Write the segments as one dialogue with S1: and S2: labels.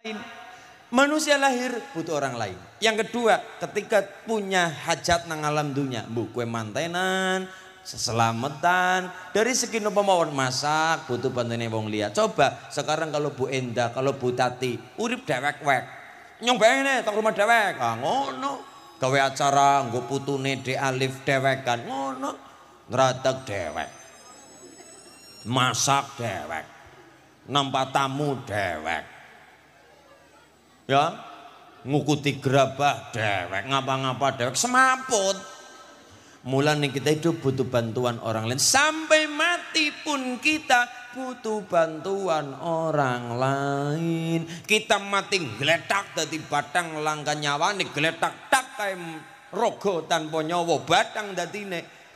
S1: lain.
S2: Manusia lahir butuh orang lain. Yang kedua, ketika punya hajat nang alam dunia, bu kue mantenan, seselamatan dari segi pemawon masak butuh bantuan wong lihat. Coba sekarang kalau Bu Enda, kalau Bu Tati, urip dewek-wek. Nyong bene tak rumah dewek. Ah ngono. Gawe acara nggo nih nede Alif kan ngono. ngeratak dewek. Masak dewek. Nampak tamu dewek ya ngukuti gerabah dewek ngapa-ngapa dewek semaput mulai kita hidup butuh bantuan orang lain Sampai mati pun kita butuh bantuan orang lain Kita mati geletak dari batang langka nyawa nih Geletak tak kayak rogo tanpa nyawa batang dari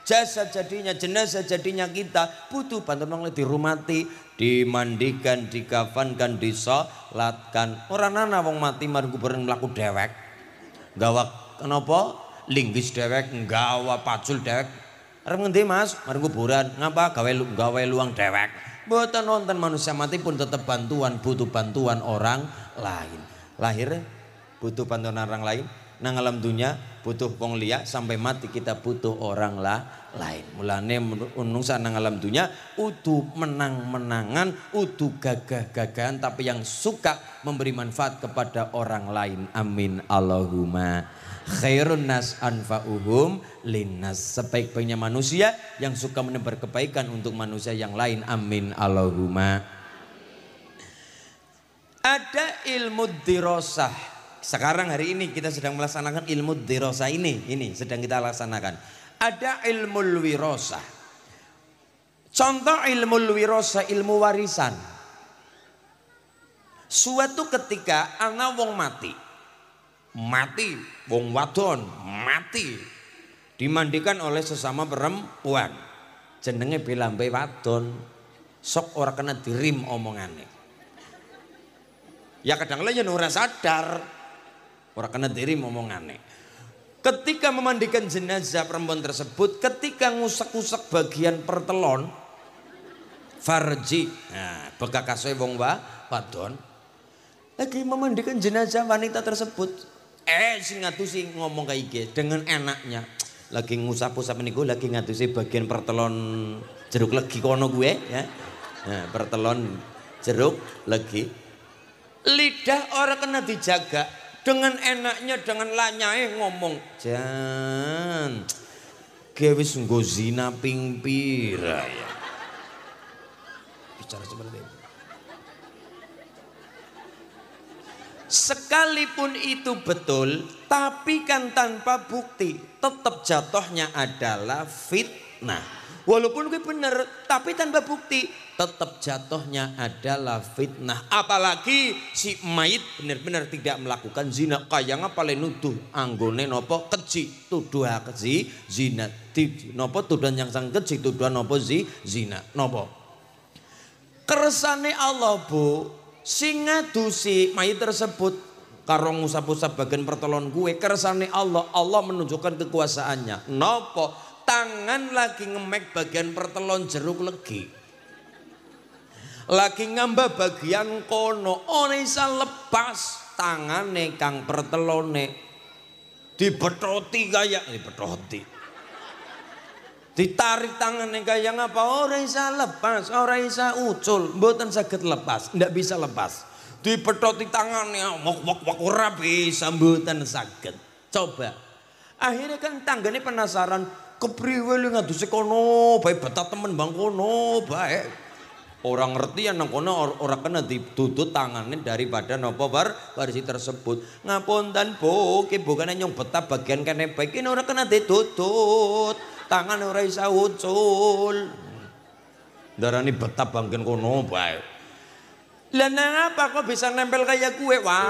S2: jasad jadinya jenazah jadinya kita butuh bantuan orang di dirumati dimandikan dikafankan disolatkan orang nana wong mati marang kuburan melaku dewek gawak kenapa linggis dewek gawa pacul dewek arep ngendi mas marang kuburan ngapa gawe lu, gawe luang dewek boten nonton manusia mati pun tetap bantuan butuh bantuan orang lain lahir butuh bantuan orang lain nang alam dunia butuh wong liya sampai mati kita butuh orang lah lain. Mulane menung sana alam dunia utuh menang-menangan, utuh gagah-gagahan tapi yang suka memberi manfaat kepada orang lain. Amin. Allahumma khairun nas anfa'uhum linnas. Sebaik-baiknya manusia yang suka menebar kebaikan untuk manusia yang lain. Amin. Allahumma ada ilmu dirosah sekarang hari ini kita sedang melaksanakan ilmu dirosa ini, ini sedang kita laksanakan. Ada ilmu wirosa. Contoh ilmu wirosa, ilmu warisan. Suatu ketika anak wong mati. Mati, wong wadon, mati. Dimandikan oleh sesama perempuan. Jenenge bilambe wadon. Sok ora kena dirim omongane. Ya kadang lain ya nurah sadar Orang kena diri ngomong aneh. Ketika memandikan jenazah perempuan tersebut, ketika ngusak-ngusak bagian pertelon farji, nah, bekak wong wa wadon lagi memandikan jenazah wanita tersebut. Eh tuh sih ngomong kayak gitu dengan enaknya. Lagi ngusap-ngusap niku lagi sih bagian pertelon jeruk lagi kono gue ya. Nah, pertelon jeruk lagi lidah orang kena dijaga dengan enaknya dengan lanyai ngomong jan gawe nggo zina ping pira ya bicara seperti itu sekalipun itu betul tapi kan tanpa bukti tetap jatuhnya adalah fitnah Walaupun gue bener, tapi tanpa bukti tetap jatuhnya adalah fitnah. Apalagi si mayit benar-benar tidak melakukan zina. apa le nuduh anggone nopo keji tuduh keji zina. Nopo tuduhan yang sang keji tuduhan nopo zi, zina nopo. Keresane Allah bu singa dusi mayit tersebut karong usap usap bagian pertolongan gue kersane Allah Allah menunjukkan kekuasaannya nopo tangan lagi ngemek bagian pertelon jeruk legi lagi ngamba bagian kono ora isa lepas tangane kang pertelone dibetoti kayak eh, dibetoti ditarik tangannya kayak ngapa ora bisa lepas ora bisa ucul buatan sakit lepas ndak bisa lepas dipetoti tangannya ah, wak wak wak ora sambutan sambutan sakit coba akhirnya kan tangga ini penasaran kepriwe ngadu ngadusi kono baik betah temen bang kono baik orang ngerti yang nang kono orang kena ditutut tangannya daripada nopo bar barisi tersebut ngapun dan buki, bukan nyong betah bagian kene baik ini orang kena ditutut tangan orang isa ucul ini betah bagian kono baik lah apa kok bisa nempel kayak gue wah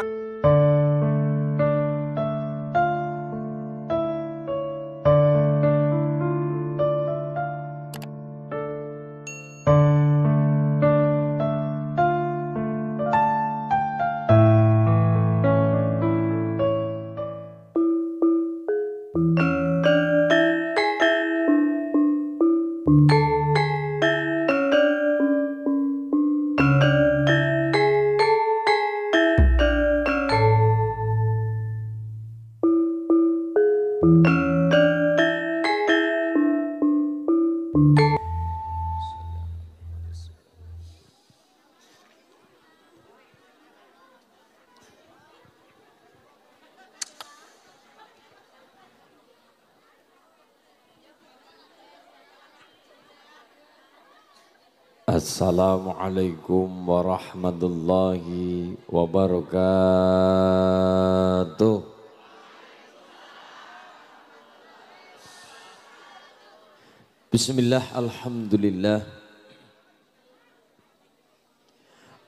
S2: Assalamualaikum warahmatullahi wabarakatuh. Bismillah, alhamdulillah.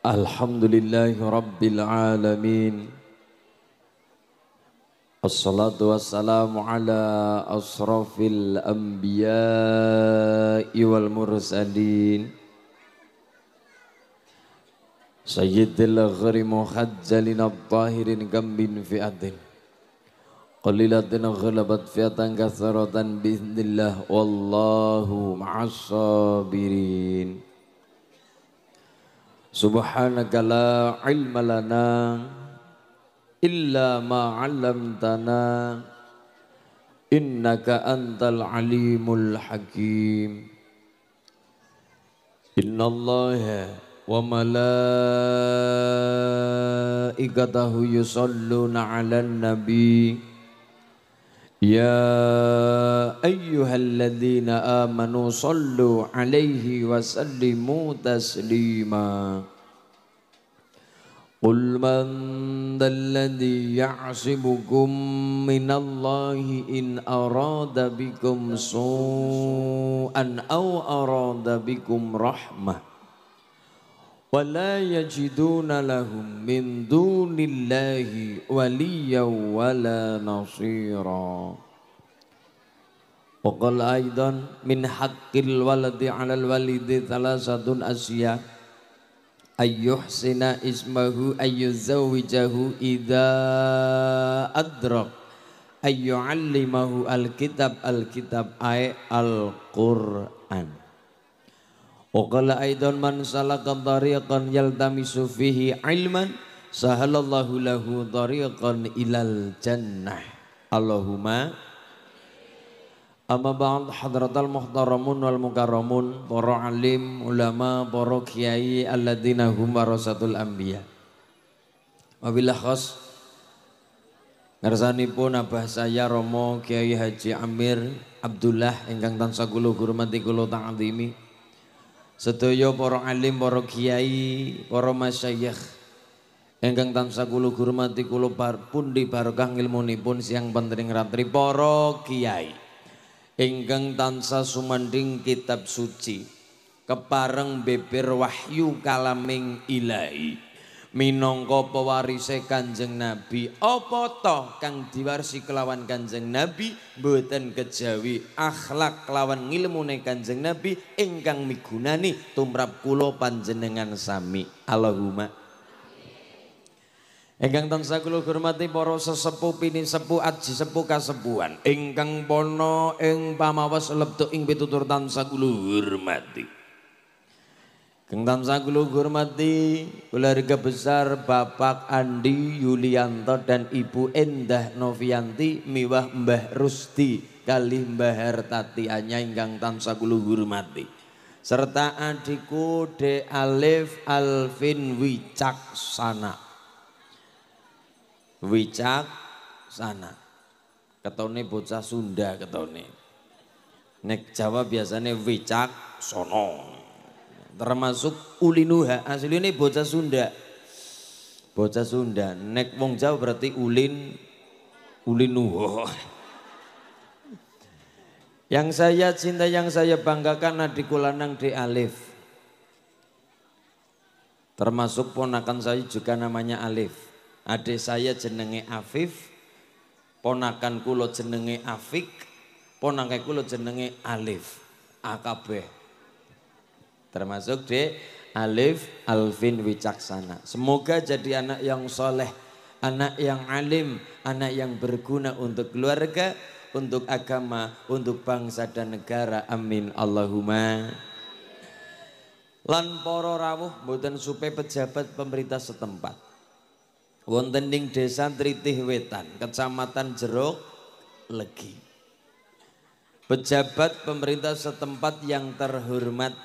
S2: Alhamdulillahi rabbil alamin. Assalatu wassalamu ala asrafil anbiya wal mursalin سيد الغر محجل الطاهر جنب فئة قليلة غلبت فئة كثرة بإذن الله والله مع الصابرين سبحانك لا علم لنا إلا ما علمتنا إنك أنت العليم الحكيم إن الله وملائكته يصلون على النبي يا ايها الذين امنوا صلوا عليه وسلموا تسليما قل من ذا الذي يعصبكم من الله ان اراد بكم سوءا او اراد بكم رحمه ولا يجدون لهم من دون الله وليا ولا نصيرا وقال أيضا من حق الولد على الوالد ثلاثة أشياء أن يحسن اسمه أن يزوجه إذا أدرك أن يعلمه الكتاب الكتاب أي القرآن Waqala aidan man salakan tariqan yaltamisu fihi ilman sahalallahu lahu tariqan ilal jannah. Allahumma Amma ba'd hadratal muhtaramun wal mukarramun para alim ulama para kiai alladzina hum warasatul anbiya. Wabillah khas pun abah saya Romo Kiai Haji Amir Abdullah engkang tansah kula hormati kula ta'zimi. Sedaya para alim, para kiai, para masyayikh gulu tansah kula hormati kula pundi barokah ilmunipun siang pentering ratri para kiai ingkang tansah sumanding kitab suci kepareng beber wahyu kalaming ilahi minangka pewarise Kanjeng Nabi apa to kang diwarisi kelawan Kanjeng Nabi buatan kejawi akhlak kelawan ngilmune Kanjeng Nabi ingkang migunani tumrap kula panjenengan sami Allahumma engkang tansah kula hormati para sesepuh pini sepuh aji sepuh kasepuhan ingkang pono ing pamawas lebet ing pitutur tansah kula hormati Gentam Sagulu hormati keluarga besar Bapak Andi Yulianto dan Ibu Endah Novianti miwah Mbah Rusti kali Mbah Hartati hanya ingkang Sagulu hormati serta adikku De Alif Alvin Wicaksana Wicaksana ketone bocah Sunda ketone nek Jawa biasanya Wicaksono termasuk ulinuha asli ah, ini bocah Sunda bocah Sunda nek wong Jawa berarti ulin ulinuha yang saya cinta yang saya banggakan adik kulanang di Alif termasuk ponakan saya juga namanya Alif adik saya jenenge Afif ponakan kulo jenenge Afik ponakan kulo jenenge Alif AKB Termasuk di Alif Alvin Wicaksana. Semoga jadi anak yang soleh, anak yang alim, anak yang berguna untuk keluarga, untuk agama, untuk bangsa dan negara. Amin. Allahumma. Lan poro rawuh mboten supe pejabat pemerintah setempat. Wonten ing desa Tritih Wetan, Kecamatan Jeruk, Legi. Pejabat pemerintah setempat yang terhormat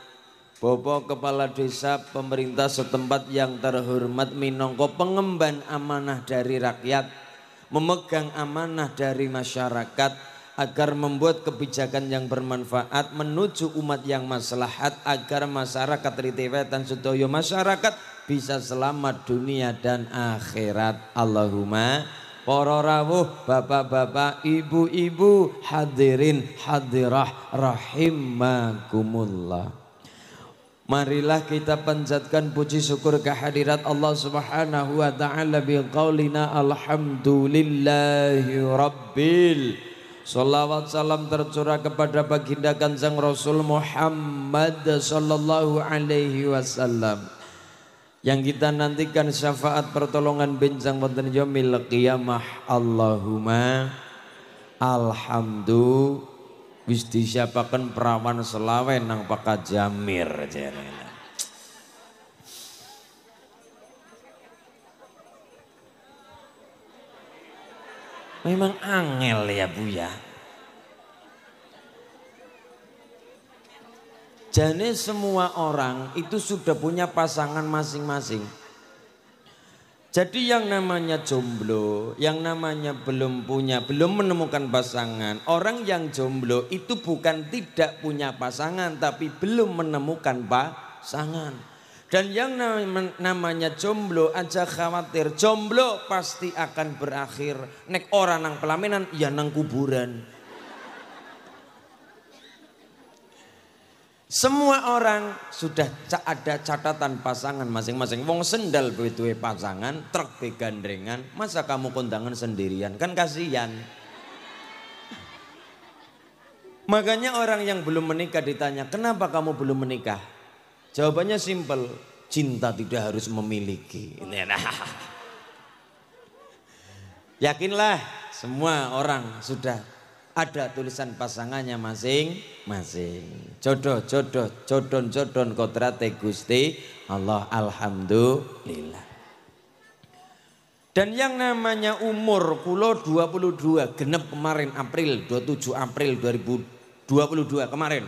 S2: Bapak Kepala Desa pemerintah setempat yang terhormat Minongo pengemban amanah dari rakyat, memegang amanah dari masyarakat agar membuat kebijakan yang bermanfaat menuju umat yang maslahat agar masyarakat ritewe dan sedoyo masyarakat bisa selamat dunia dan akhirat. Allahumma para rawuh bapak-bapak ibu-ibu hadirin hadirah rahimakumullah Marilah kita panjatkan puji syukur kehadirat Allah Subhanahu wa taala bi qaulina alhamdulillahi rabbil Salawat salam tercurah kepada baginda kanjeng Rasul Muhammad sallallahu alaihi wasallam yang kita nantikan syafaat pertolongan bincang wonten yaumil qiyamah Allahumma alhamdulillah Gusti disiapakan perawan selawe nang pakai jamir jenengan. Memang angel ya Bu ya. Jane semua orang itu sudah punya pasangan masing-masing. Jadi yang namanya jomblo, yang namanya belum punya, belum menemukan pasangan. Orang yang jomblo itu bukan tidak punya pasangan, tapi belum menemukan pasangan. Dan yang namanya jomblo aja khawatir, jomblo pasti akan berakhir. Nek orang nang pelaminan, ya nang kuburan. Semua orang sudah ada catatan pasangan masing-masing. Wong sendal begitu pasangan, truk digandrengan. Masa kamu kondangan sendirian? Kan kasihan. Makanya orang yang belum menikah ditanya, kenapa kamu belum menikah? Jawabannya simpel, cinta tidak harus memiliki. Yakinlah semua orang sudah ada tulisan pasangannya masing-masing. Jodoh, jodoh, jodon, jodon kodrate gusti Allah Alhamdulillah. Dan yang namanya umur kulo 22 genep kemarin April 27 April 2022 kemarin.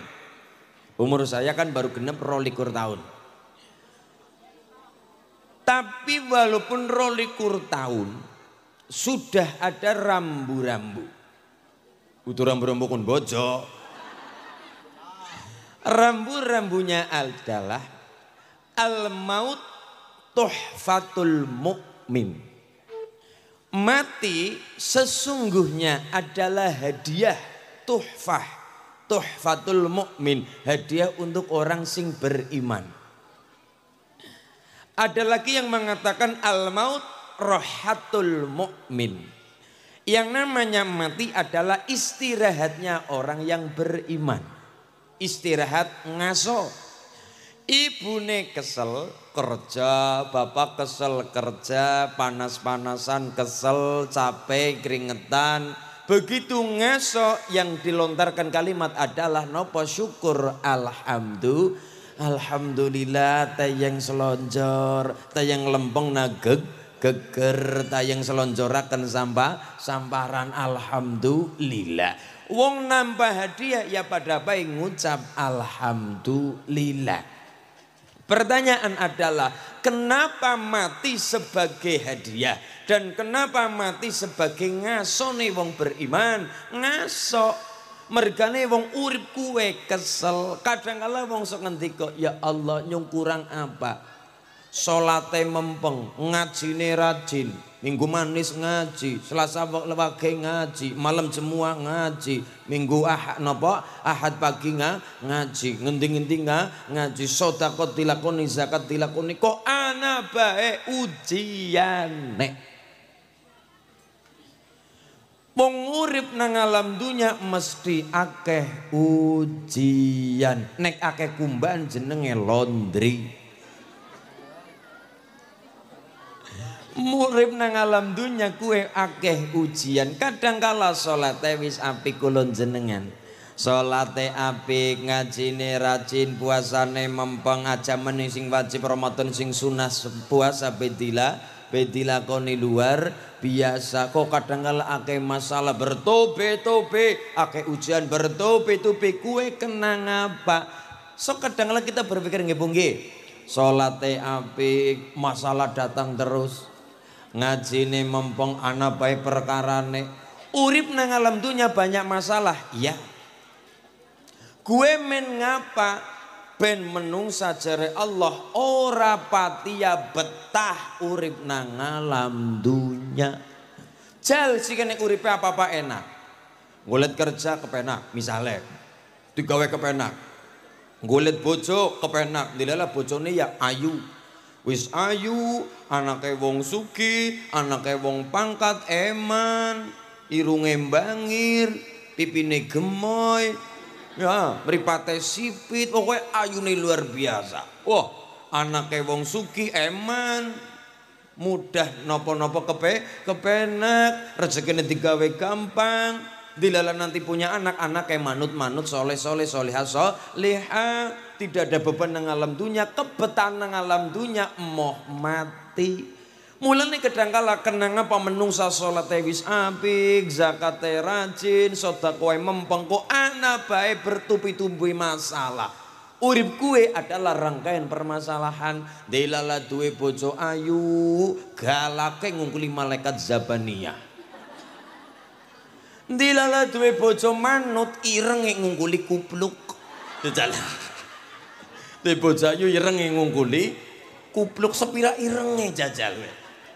S2: Umur saya kan baru genep rolikur tahun. Tapi walaupun rolikur tahun sudah ada rambu-rambu Kudu rambu pun bojo. Rambu-rambunya adalah al maut tuhfatul mukmin. Mati sesungguhnya adalah hadiah tuhfah tuhfatul mukmin, hadiah untuk orang sing beriman. Ada lagi yang mengatakan al maut rohatul mukmin yang namanya mati adalah istirahatnya orang yang beriman. Istirahat ngaso. Ibune kesel kerja, bapak kesel kerja, panas-panasan kesel, capek, keringetan. Begitu ngaso yang dilontarkan kalimat adalah nopo syukur alhamdulillah. Alhamdulillah tayang selonjor, tayang lempeng nageg geger tayang selonjoraken sampah sambaran alhamdulillah wong nambah hadiah ya pada baik ngucap alhamdulillah pertanyaan adalah kenapa mati sebagai hadiah dan kenapa mati sebagai ngasone wong beriman ngasok mergane wong urip kue kesel kadang kala wong sok kok ya Allah nyung kurang apa Solate mempeng, ngajine rajin, minggu manis ngaji, selasa wage ngaji, malam semua ngaji, minggu ahad nopo ahad pagi ngaji, ngendi-ngendi ngaji, sedekah dilakoni, zakat dilakoni, kok ana bae ujian nek. pengurip urip nang alam dunya mesti akeh ujian. Nek akeh kumban jenenge laundry. Murim nang alam dunia kue akeh ujian. Kadang kala sholat wis api kulon jenengan. sholat api ngajine rajin, puasane mempeng, aja mening sing wajib Ramadan sing sunah puasa bedila, bedila koni luar biasa kok kadang kala akeh masalah bertobe-tobe, akeh ujian bertobe-tobe kue kenang apa? So kadang kala kita berpikir nggih sholat sholat masalah datang terus ngaji ini mempeng anak baik perkara ne urib nang alam dunia banyak masalah ya gue men ngapa ben menung sajare Allah ora patia betah urib nang alam dunia sih si kene uripe apa-apa enak ngulit kerja kepenak misalnya tiga digawe kepenak ngulit bojo kepenak dilalah bojone ya ayu wis ayu, anake wong suki, anake wong pangkat eman, irunge mbangir, pipine gemoy, ya, mripate sipit, Ayu ayune luar biasa. Wah, anake wong suki eman, mudah nopo-nopo kepe kepenak, rezekine digawe gampang. Dilala nanti punya anak-anak kayak manut-manut soleh-soleh solehah soleha tidak ada beban nang alam dunia, kebetan nang alam dunia moh mati. Mulane kedangkala kenang apa menungsa sholat wis apik, zakat rajin, sedekah mempeng kok ana bae bertubi-tubi masalah. Urip kue adalah rangkaian permasalahan. Delala duwe bojo ayu, galake ngungkuli malaikat Zabania. Delala duwe bojo manut ireng ngungkuli kupluk. Dedalah. Di bojayu ireng ngungkuli, kupluk sepira ireng jajal.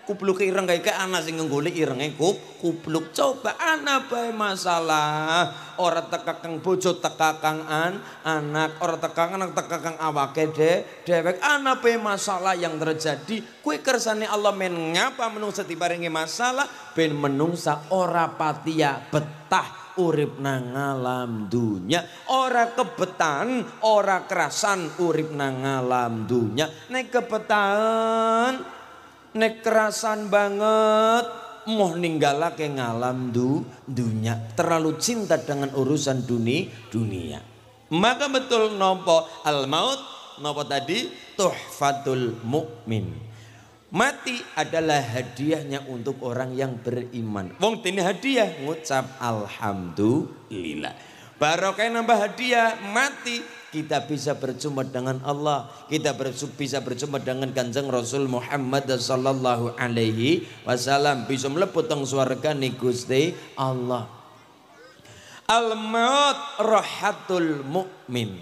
S2: Kupluk ireng kayak anak sing ngungkuli ireng kup, kupluk coba anak bae masalah. Ora tekakang bojo tekakang an, anak ora tekakang anak tekakang awake de, dewek anak masalah yang terjadi. Kue kersane Allah men ngapa menungsa tiba masalah, ben menungsa ora patia betah Urip nang alam dunya ora kebetan ora kerasan urip nang alam dunya nek kebetan nek kerasan banget moh ninggalake ngalam du dunya terlalu cinta dengan urusan duni dunia maka betul nopo al maut nopo tadi tuhfatul mukmin Mati adalah hadiahnya untuk orang yang beriman. Wong ini hadiah ngucap alhamdulillah. Barokah nambah hadiah mati kita bisa berjumpa dengan Allah, kita bisa berjumpa dengan Kanjeng Rasul Muhammad sallallahu alaihi wasallam bisa mlebu teng ni Gusti Allah. Al maut rahatul mukmin.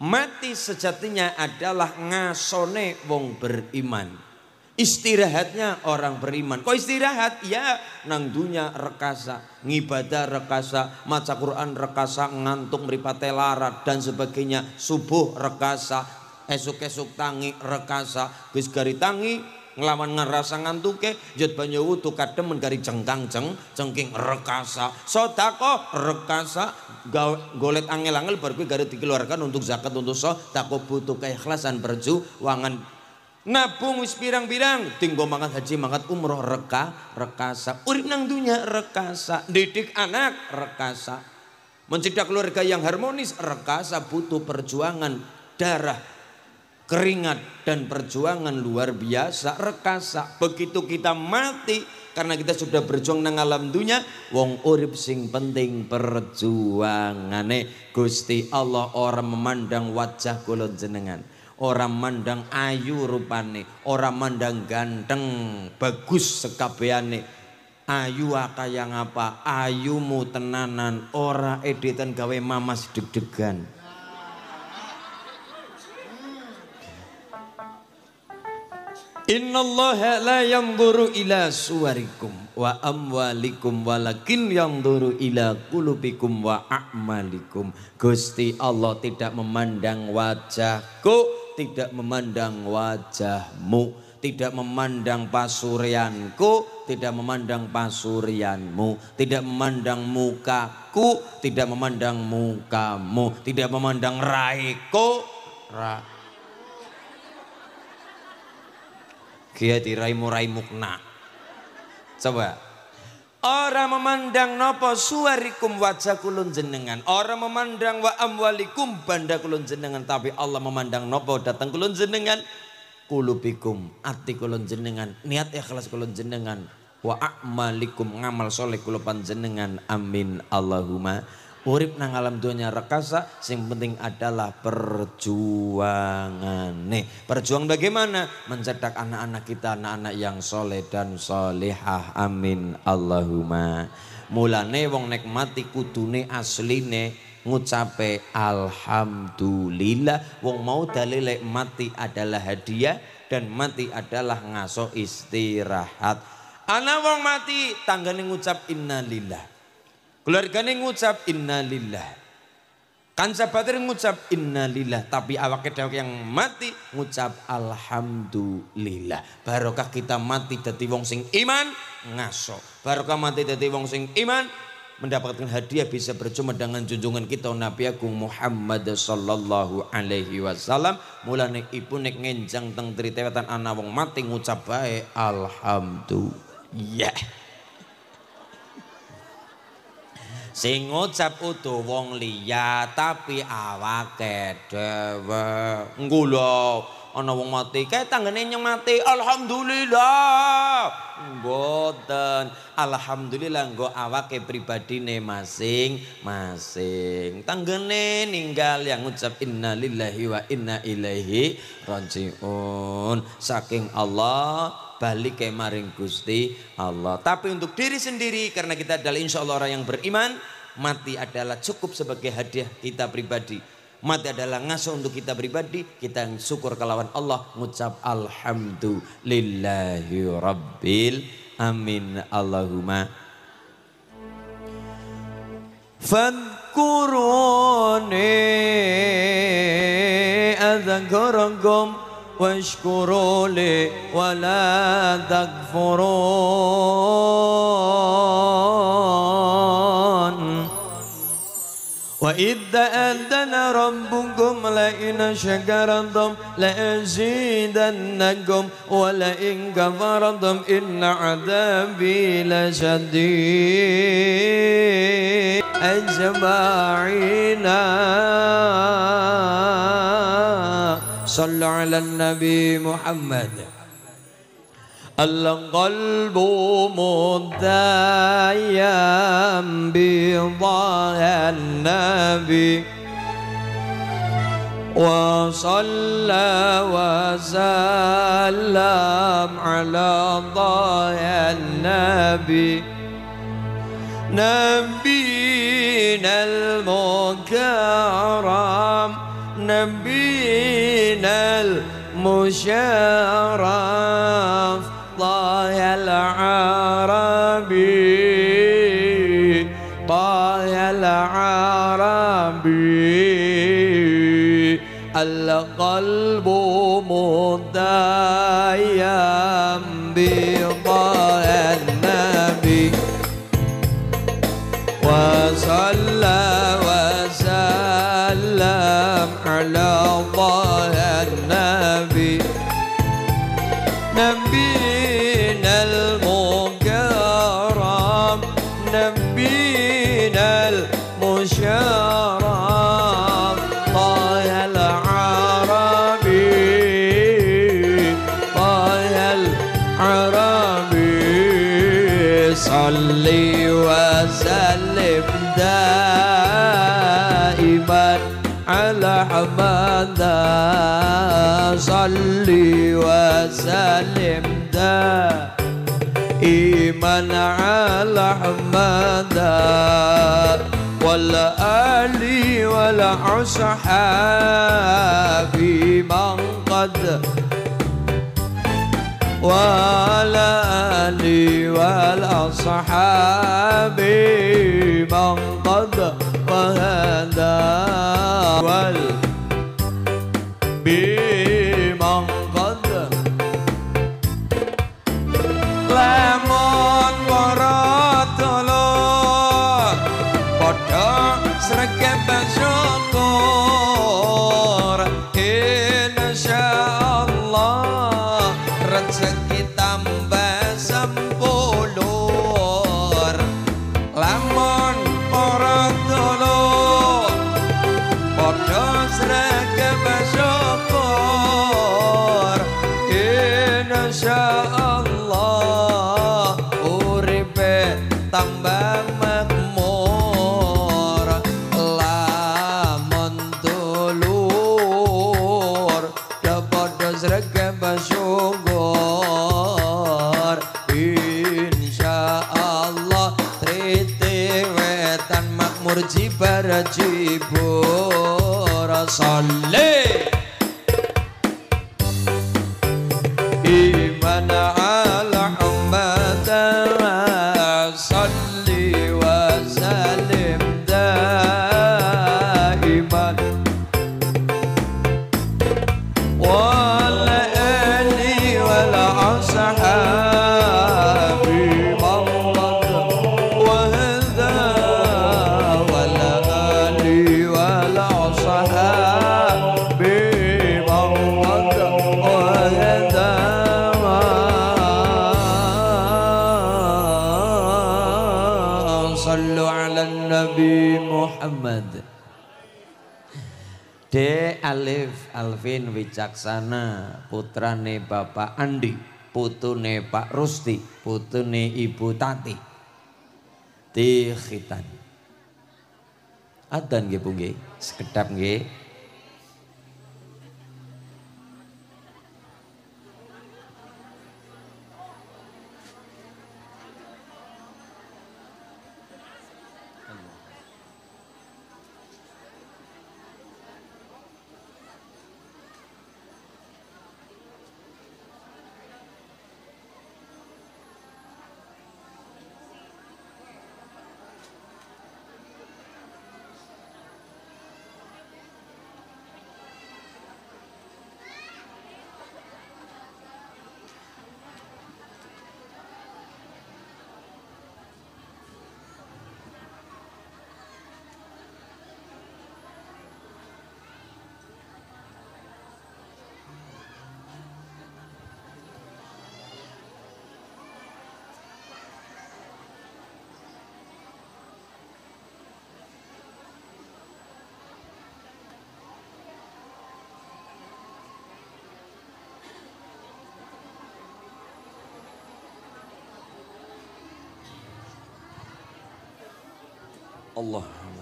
S2: Mati sejatinya adalah ngasone wong beriman. Istirahatnya orang beriman. Kok istirahat? Ya nang dunia rekasa, ngibadah rekasa, maca Quran rekasa, ngantuk meripate larat dan sebagainya. Subuh rekasa, esok-esok tangi rekasa, geus gari tangi ngelawan ngerasa ngantuke, jod banyu wutu kadem gari cengkang ceng, cengking rekasa, sodako rekasa, golet angel-angel berkuih gari dikeluarkan untuk zakat untuk so, tako butuh keikhlasan berju, wangan Nabung wis pirang-pirang, tinggo mangat haji mangat umroh reka rekasa. Urip nang dunia rekasa, didik anak rekasa. mencipta keluarga yang harmonis rekasa butuh perjuangan darah keringat dan perjuangan luar biasa rekasa begitu kita mati karena kita sudah berjuang nang alam dunia wong urip sing penting perjuangane Gusti Allah orang memandang wajah kulon jenengan orang mandang ayu rupane, orang mandang ganteng, bagus sekabeane. Ayu yang apa? Ayumu tenanan, ora editan gawe mamas deg-degan. Inna Allah la yanzuru ila suwarikum wa amwalikum walakin yanzuru ila kulubikum wa a'malikum. Gusti Allah tidak memandang wajahku tidak memandang wajahmu tidak memandang pasurianku, tidak memandang pasurianmu, tidak memandang mukaku, tidak memandang mukamu, tidak memandang raiku. Ra. Kiai diraimu rai mukna. Coba Orang memandang nopo suarikum wajah kulun jenengan. Orang memandang wa amwalikum banda kulun jenengan. Tapi Allah memandang nopo datang kulun jenengan. Kulubikum ati kulun jenengan. Niat ikhlas kulun jenengan. Wa a'malikum ngamal soleh kulupan jenengan. Amin Allahumma urip nang alam dunia rekasa sing penting adalah Nih, perjuang bagaimana mencetak anak-anak kita anak-anak yang soleh dan solehah amin Allahumma mulane wong nek mati kudune asline ngucape alhamdulillah wong mau dalile mati adalah hadiah dan mati adalah ngaso istirahat ana wong mati tanggane ngucap innalillah Keluargane ngucap innalillah. Kan sahabat ngucap innalillah tapi awak kedok yang mati ngucap alhamdulillah. Barokah kita mati dadi wong sing iman ngaso. Barokah mati dadi wong sing iman mendapatkan hadiah bisa berjumpa dengan junjungan kita Nabi Agung Muhammad sallallahu alaihi wasallam mulane ibu nek ngenjang teng tritewetan ana wong mati ngucap bae alhamdulillah. sing ngucap utu wong liya tapi awake dhewe ngulo ana wong mati kae tanggane nyeng mati alhamdulillah mboten alhamdulillah nggo awake pribadine masing-masing tanggane ninggal yang ngucap inna lillahi wa inna ilaihi rajiun saking Allah balik ke maring Gusti Allah. Tapi untuk diri sendiri karena kita adalah insya Allah orang yang beriman, mati adalah cukup sebagai hadiah kita pribadi. Mati adalah ngasuh untuk kita pribadi, kita yang syukur kelawan Allah, ngucap alhamdulillahi rabbil amin Allahumma. Fadkuruni
S1: adzankarakum واشكروا لي ولا تكفرون وإذا أذن ربكم لئن شكرتم لأزيدنكم ولئن كفرتم إن عذابي لشديد أجمعين صل على النبي محمد القلب مدين بضاء النبي وصلى وسلم على ضاء النبي نبي شرف طه العربي طه العربي القلب صلي وسلم ده إيمان على أحمد والآل والأصحاب من قد وعلى آل والأصحاب من قد وهدى sale imana ala amba sale
S2: Alif Alvin Wicaksana putrane Bapak Andi putune Pak Rusti putune Ibu Tati Tihitan Adan nggih Bu nggih sekedap nggih
S1: اللهم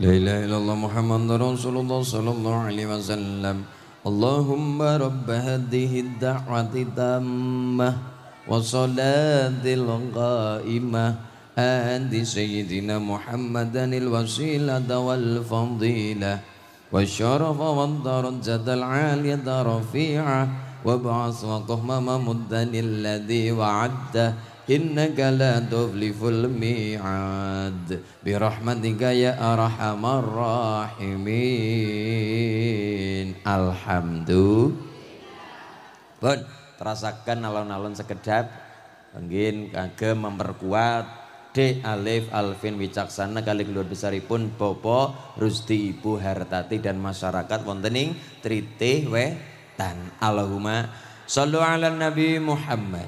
S1: لا إله إلا الله
S2: محمد رسول الله صلى الله عليه وسلم اللهم رب هذه الدعوة التامة وصلاة القائمة آت سيدنا محمد الوسيلة والفضيلة وشرف والدرجة العالية رفيعة وابعث وقهم مدا الذي وعدته إنك لا تخلف الميعاد برحمتك يا أرحم الراحمين الحمد Bon, terasakan alon-alon sekedap, mungkin kagem memperkuat D Alif Alvin Wicaksana kali keluar besar pun Bopo Rusti Ibu Hartati dan masyarakat wontening tritih dan Allahumma sallu ala Nabi Muhammad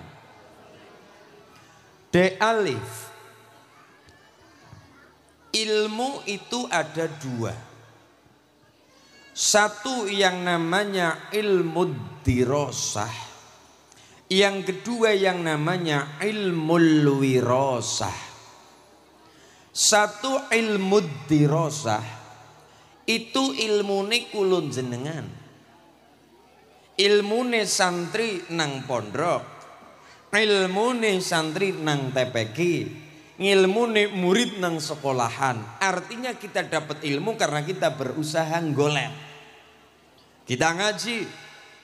S2: De Alif Ilmu itu ada dua Satu yang namanya ilmu dirosah yang kedua yang namanya ilmu wirosah satu ilmu dirosah itu ilmune kulun jenengan. Ilmune santri nang pondok, ilmune santri nang TPG, ngilmune murid nang sekolahan. Artinya kita dapat ilmu karena kita berusaha golek. Kita ngaji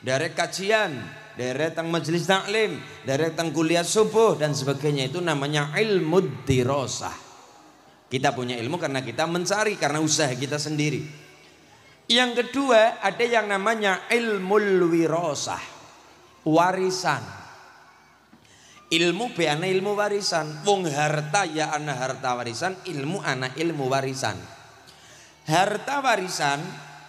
S2: dari kajian, dari tang majelis taklim, dari tang kuliah subuh dan sebagainya itu namanya ilmu dirosah. Kita punya ilmu karena kita mencari, karena usaha kita sendiri. Yang kedua ada yang namanya ilmu wirosah. Warisan. Ilmu beana ilmu warisan. Wong harta ya anak harta warisan, ilmu anak ilmu warisan. Harta warisan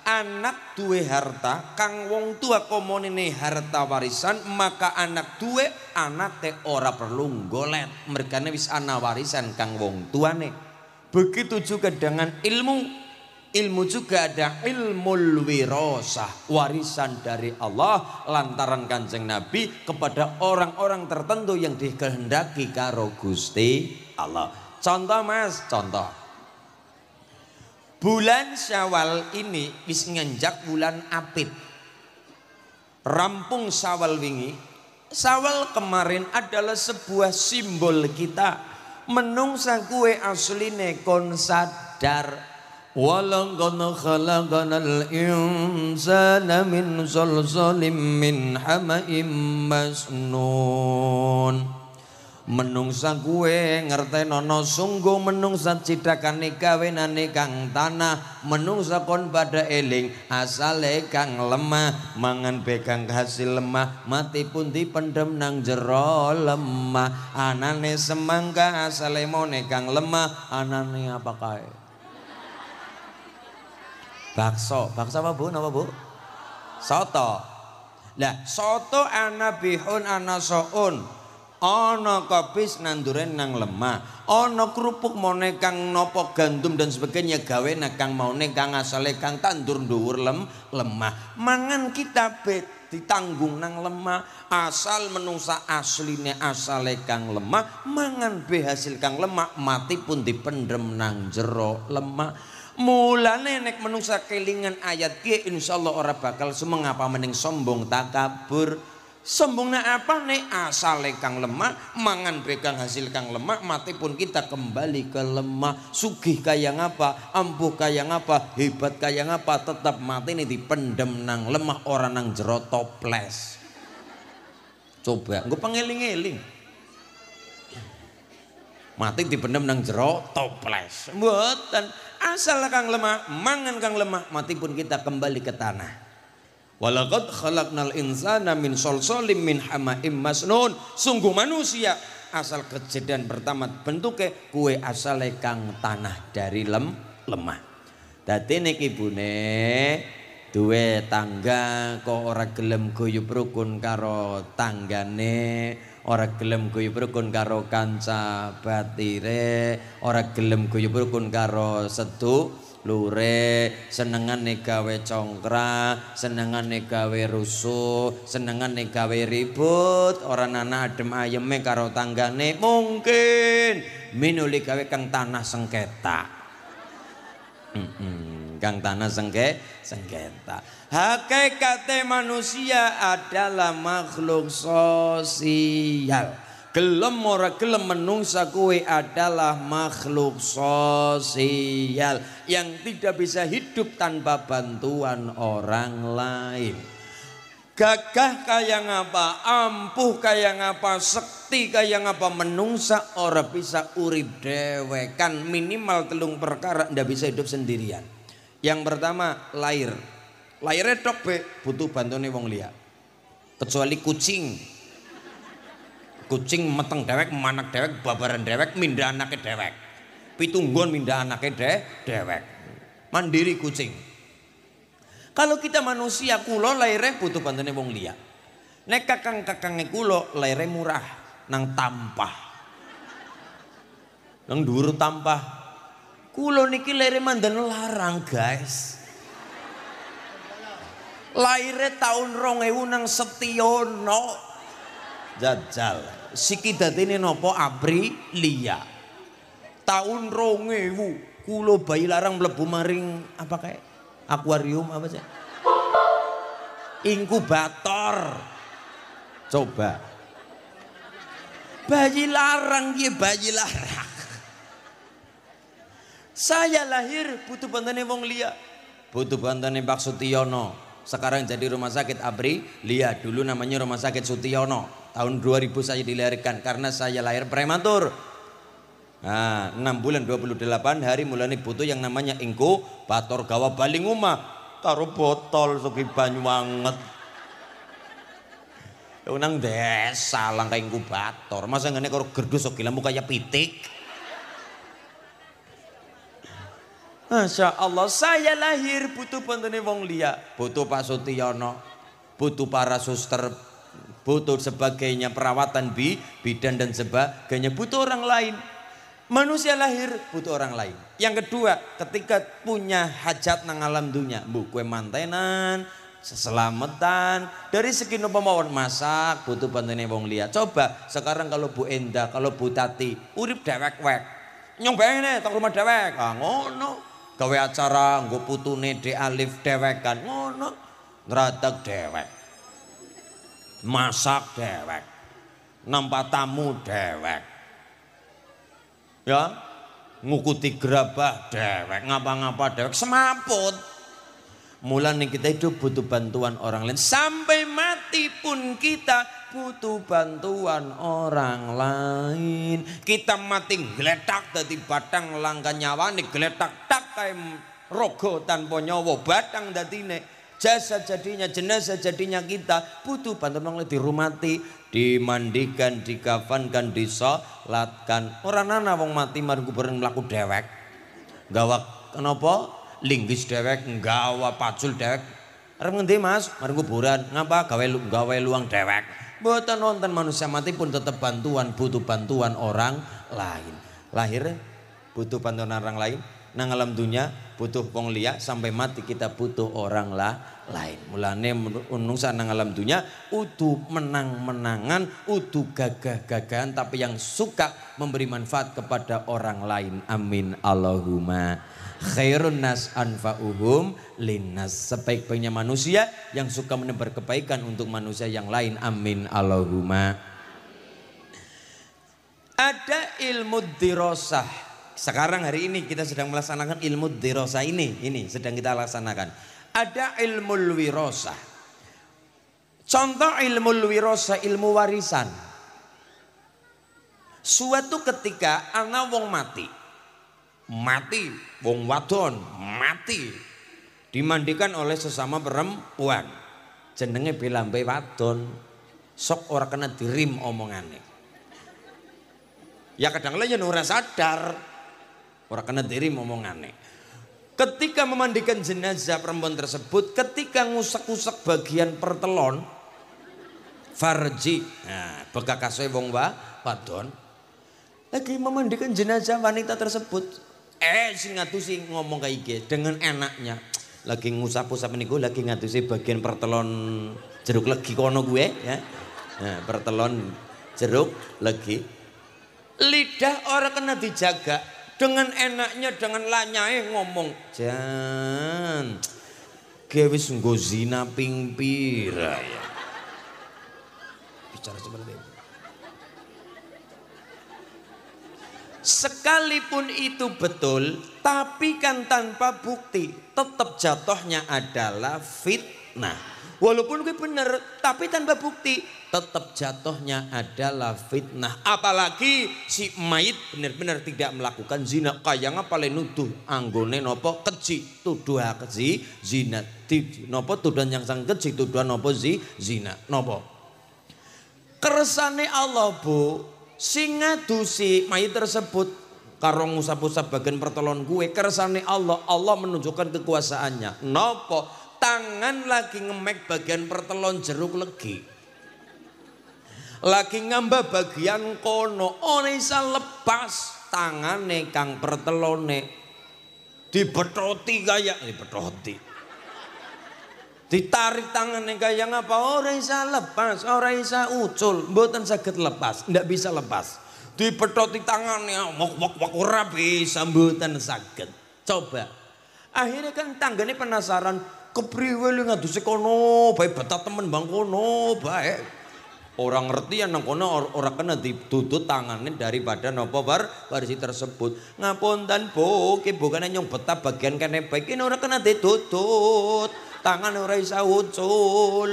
S2: anak duwe harta kang wong tua komonine harta warisan maka anak duwe anak te ora perlu golet mergane wis anak warisan kang wong tuane Begitu juga dengan ilmu. Ilmu juga ada ilmu wirosah. Warisan dari Allah lantaran kanjeng Nabi kepada orang-orang tertentu yang dikehendaki karo Gusti Allah. Contoh mas, contoh. Bulan syawal ini bis ngenjak bulan apit. Rampung syawal wingi. Syawal kemarin adalah sebuah simbol kita menungsa kue asline kon sadar walang kono khalaqan al insana min sol solim min hama'im masnun menungsa ngerti nono sungguh menungsa cidakane kawenane kang tanah menungsa kon pada eling asale kang lemah mangan pegang hasil lemah mati pun dipendem nang jero lemah anane semangka asale mone kang lemah anane apa kae bakso bakso apa bu apa bu soto lah soto anabihun bihun Ono kopis nanduren nang lemah ono kerupuk mone kang nopo gandum dan sebagainya gawe kang mau kang asale kang tandur dhuwur lem lemah mangan kita bet ditanggung nang lemah asal menungsa asline asale kang lemah mangan be hasil kang lemah mati pun dipendem nang jero lemah Mulane nek menungsa kelingan ayat ki insyaallah ora bakal semengapa meneng sombong sombong takabur Sembungnya apa nih asale kang lemah mangan pegang hasil kang lemah mati pun kita kembali ke lemah sugih kaya ngapa ampuh kaya ngapa hebat kaya ngapa tetap mati nih dipendem nang lemah orang nang jerotoples. coba gue pengeling-eling mati dipendem nang jerotoples. toples mboten asal kang lemah mangan kang lemah mati pun kita kembali ke tanah Walaqad khalaqnal insana min solsolim min hamaim masnun. Sungguh manusia asal kejadian pertama bentuknya kue asale kang tanah dari lem lemah. Dadi niki ibune duwe tangga kok ora gelem guyub rukun karo tanggane ora gelem guyub rukun karo kanca batire ora gelem guyub rukun karo seduh lure, senengane gawe congkra, senengane gawe rusuh, senengane gawe ribut, ora ana adem ayeme karo tanggane. Mungkin minuli gawe kang tanah sengketa. Kang tanah sengke, sengketa. Hakikate manusia adalah makhluk sosial gelem ora gelem menungsa kue adalah makhluk sosial yang tidak bisa hidup tanpa bantuan orang lain gagah kaya ngapa ampuh kaya ngapa sekti kaya ngapa menungsa ora bisa urip dewek kan minimal telung perkara ndak bisa hidup sendirian yang pertama lahir lahirnya dok be butuh bantuan wong liya kecuali kucing kucing meteng dewek manak dewek babaran dewek minda anaknya dewek pitunggon minda anaknya de dewek mandiri kucing kalau kita manusia kulo lahirnya butuh bantuan wong liya nek kakang kakange kulo lahirnya murah nang tampah nang duru tampah kulo niki lahirnya mandan larang guys lahirnya tahun rong nang setiono Jajal. Siki ini nopo abri liya. Tahun rongewu Kulo bayi larang mlebu maring apa kayak Akuarium apa sih? Inkubator. Coba. Bayi larang ya bayi larang. Saya lahir butuh bantuan wong liya. Butuh bantuan Pak Sutiyono sekarang jadi rumah sakit Abri Lia dulu namanya rumah sakit Sutiono tahun 2000 saya dilahirkan karena saya lahir prematur Nah, 6 bulan 28 hari mulai butuh yang namanya Bator gawa baling uma taruh botol suki banyu banget. Unang desa langka Bator masa ngene kalau gerdu sok muka kayak pitik. Masya Allah, saya lahir butuh bantuan wong liya, butuh Pak Sutiono, butuh para suster, butuh sebagainya perawatan bi, bidan dan sebagainya, butuh orang lain. Manusia lahir butuh orang lain. Yang kedua, ketika punya hajat nang alam dunia, bu kue mantenan, seselamatan dari segi nopo mawon masak butuh bantuan wong liya coba sekarang kalau Bu Enda kalau Bu Tati urip dewek wek nyong bene tang rumah dewek ah ngono gawe acara nggo putune Dek Alif dhewekan ngono ngratek dewek masak dewek nampa tamu dewek ya ngukuti gerabah dewek ngapa-ngapa dewek semaput Mulanya kita hidup butuh bantuan orang lain Sampai mati pun kita butuh bantuan orang lain Kita mati geletak dari batang langka nyawa nih geletak tak kae rogo tanpa nyawa batang datine jasa jadinya jenazah jadinya kita butuh bantuan orang dirumati dimandikan dikafankan disolatkan orang nana wong mati margu bareng melaku dewek gawak kenapa linggis dewek gawa pacul dewek arep ngendi mas Mari kuburan ngapa gawe gawe luang dewek boten wonten manusia mati pun tetap bantuan butuh bantuan orang lain lahir butuh bantuan orang lain nang alam dunia butuh wong liya sampai mati kita butuh orang lah lain. Mulane menungsa nang alam dunia utu menang-menangan, utu gagah-gagahan tapi yang suka memberi manfaat kepada orang lain. Amin. Allahumma khairun nas anfa'uhum linnas sebaik-baiknya manusia yang suka menebar kebaikan untuk manusia yang lain amin Allahumma ada ilmu dirosah sekarang hari ini kita sedang melaksanakan ilmu dirosa ini, ini sedang kita laksanakan. Ada ilmu wirosa. Contoh ilmu wirosa, ilmu warisan. Suatu ketika anak wong mati. Mati, wong wadon, mati. Dimandikan oleh sesama perempuan. Jenenge bilambe wadon. Sok ora kena dirim omongane. Ya kadang-kadang ya sadar, Orang kena diri aneh. Ketika memandikan jenazah perempuan tersebut, ketika ngusak-ngusak bagian pertelon, farji, nah, bekakasoi wong wa, wadon, lagi memandikan jenazah wanita tersebut. Eh, sing ngatusi ngomong kayak gitu dengan enaknya. Lagi ngusap-usap menikul, lagi ngatusi bagian pertelon jeruk lagi kono gue, ya. Nah, pertelon jeruk lagi, Lidah orang kena dijaga, dengan enaknya dengan lanyai ngomong jan gawe nggo zina ping pira ya bicara seperti itu sekalipun itu betul tapi kan tanpa bukti tetap jatuhnya adalah fitnah Walaupun gue bener, tapi tanpa bukti tetap jatuhnya adalah fitnah. Apalagi si mayit benar-benar tidak melakukan zina. Kayaknya paling nuduh anggone nopo keji tuduh keji zina. Nopo tuduhan yang sang keji tuduhan nopo zi, zina nopo. Kersane Allah bu singa dusi mayit tersebut karo ngusap-usap bagian pertolongan gue kersane Allah Allah menunjukkan kekuasaannya nopo tangan lagi ngemek bagian pertelon jeruk legi lagi ngamba bagian kono ora isa lepas tangan kang pertelone dibetoti kayak eh, dibetoti ditarik tangan kayak ngapa orang bisa lepas orang bisa ucul buatan sakit lepas ndak bisa lepas dipetoti tangannya wak wak wak rapi sambutan sakit coba akhirnya kan tangga ini penasaran kepriwe lu si kono baik betah temen bang kono baik orang ngerti yang nang kono orang kena ditutut tangannya daripada nopo bar barisi tersebut ngapun dan ki bukan nyong betah bagian kene baik ini orang kena ditutut tangan orang isa ucul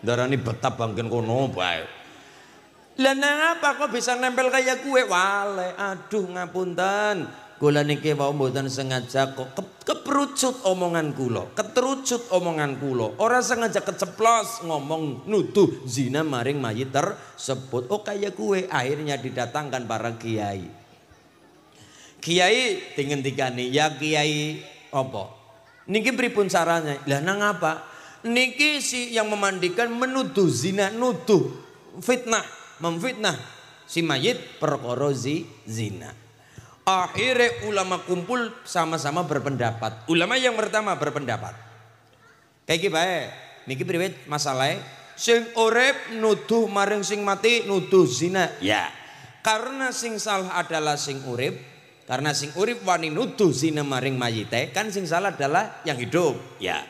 S2: ini betah bagian kono baik Lah apa kok bisa nempel kayak kue? Wale, aduh ngapun dan kula niki wau mboten sengaja kok ke, keperucut omongan kula, keterucut omongan kula. Ora sengaja keceplos ngomong nuduh zina maring mayit tersebut. Oh kaya kue akhirnya didatangkan para kiai. Kiai tingin nih ya kiai opo. Niki pripun caranya? Lah nang apa? Niki si yang memandikan menuduh zina, nuduh fitnah, memfitnah si mayit perkorozi zina. Akhirnya ulama kumpul sama-sama berpendapat. Ulama yang pertama berpendapat. Kayak gini baik. Niki priwit masalahnya. Sing urip nuduh maring sing mati nuduh zina. Ya. Karena sing salah adalah sing urip. Karena sing urip wani nuduh zina maring majite. Kan sing salah adalah yang hidup. Ya.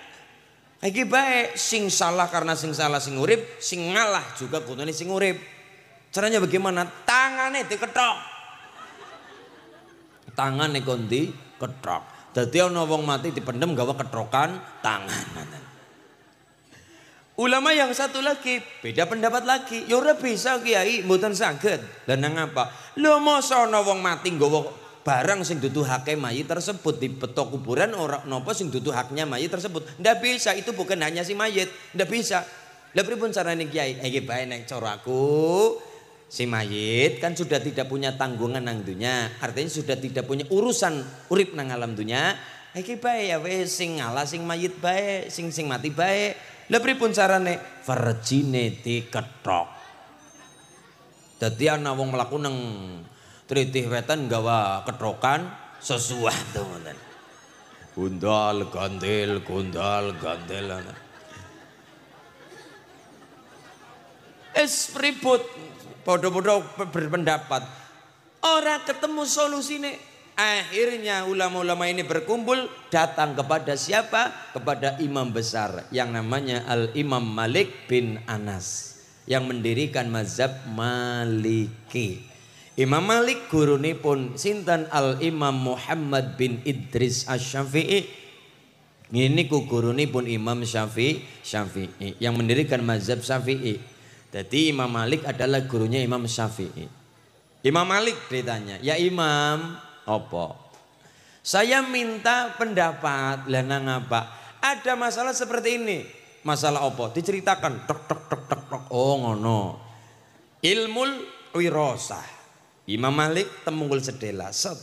S2: Kayak gini baik. Sing salah karena sing salah sing urip. Sing ngalah juga kutunya sing urip. Caranya bagaimana? Tangannya diketok tangan nih kondi ketrok. Dadi ana wong mati dipendem gawa ketrokan tangan. Ulama yang satu lagi beda pendapat lagi. yaudah bisa Kiai, mutan sakit. Dan nang apa? mau so ana wong mati gawe barang sing hak mayi tersebut di petok kuburan orang nopo sing haknya mayi tersebut. Ndak bisa, itu bukan hanya si mayit. Ndak bisa. pun pun nih Kiai? eh bae neng cara Si mayit kan sudah tidak punya tanggungan nang dunia, artinya sudah tidak punya urusan urip nang alam dunia. Iki bae ya wis sing ngalah sing mayit bae, sing sing mati bae. Lha pripun carane? Verjine diketok. Dadi ana wong mlaku nang tritih wetan gawa ketokan sesuatu ngoten. Gundal gandil gundal gandil Es ribut Podo-podo berpendapat. Orang ketemu solusi ini Akhirnya ulama-ulama ini berkumpul datang kepada siapa? Kepada imam besar yang namanya Al-Imam Malik bin Anas yang mendirikan mazhab Maliki. Imam Malik ini pun sintan Al Imam Muhammad bin Idris Asy-Syafi'i. Ini ku ini pun Imam Syafi'i, Syafi'i yang mendirikan mazhab Syafi'i. Jadi Imam Malik adalah gurunya Imam Syafi'i. Imam Malik ceritanya, ya Imam, opo. Saya minta pendapat, lah ngapa? Nah, ada masalah seperti ini. Masalah opo? Diceritakan, tok tok tok tok tok. Oh ngono. Ilmu wirosah. Imam Malik temunggul sedela. Set.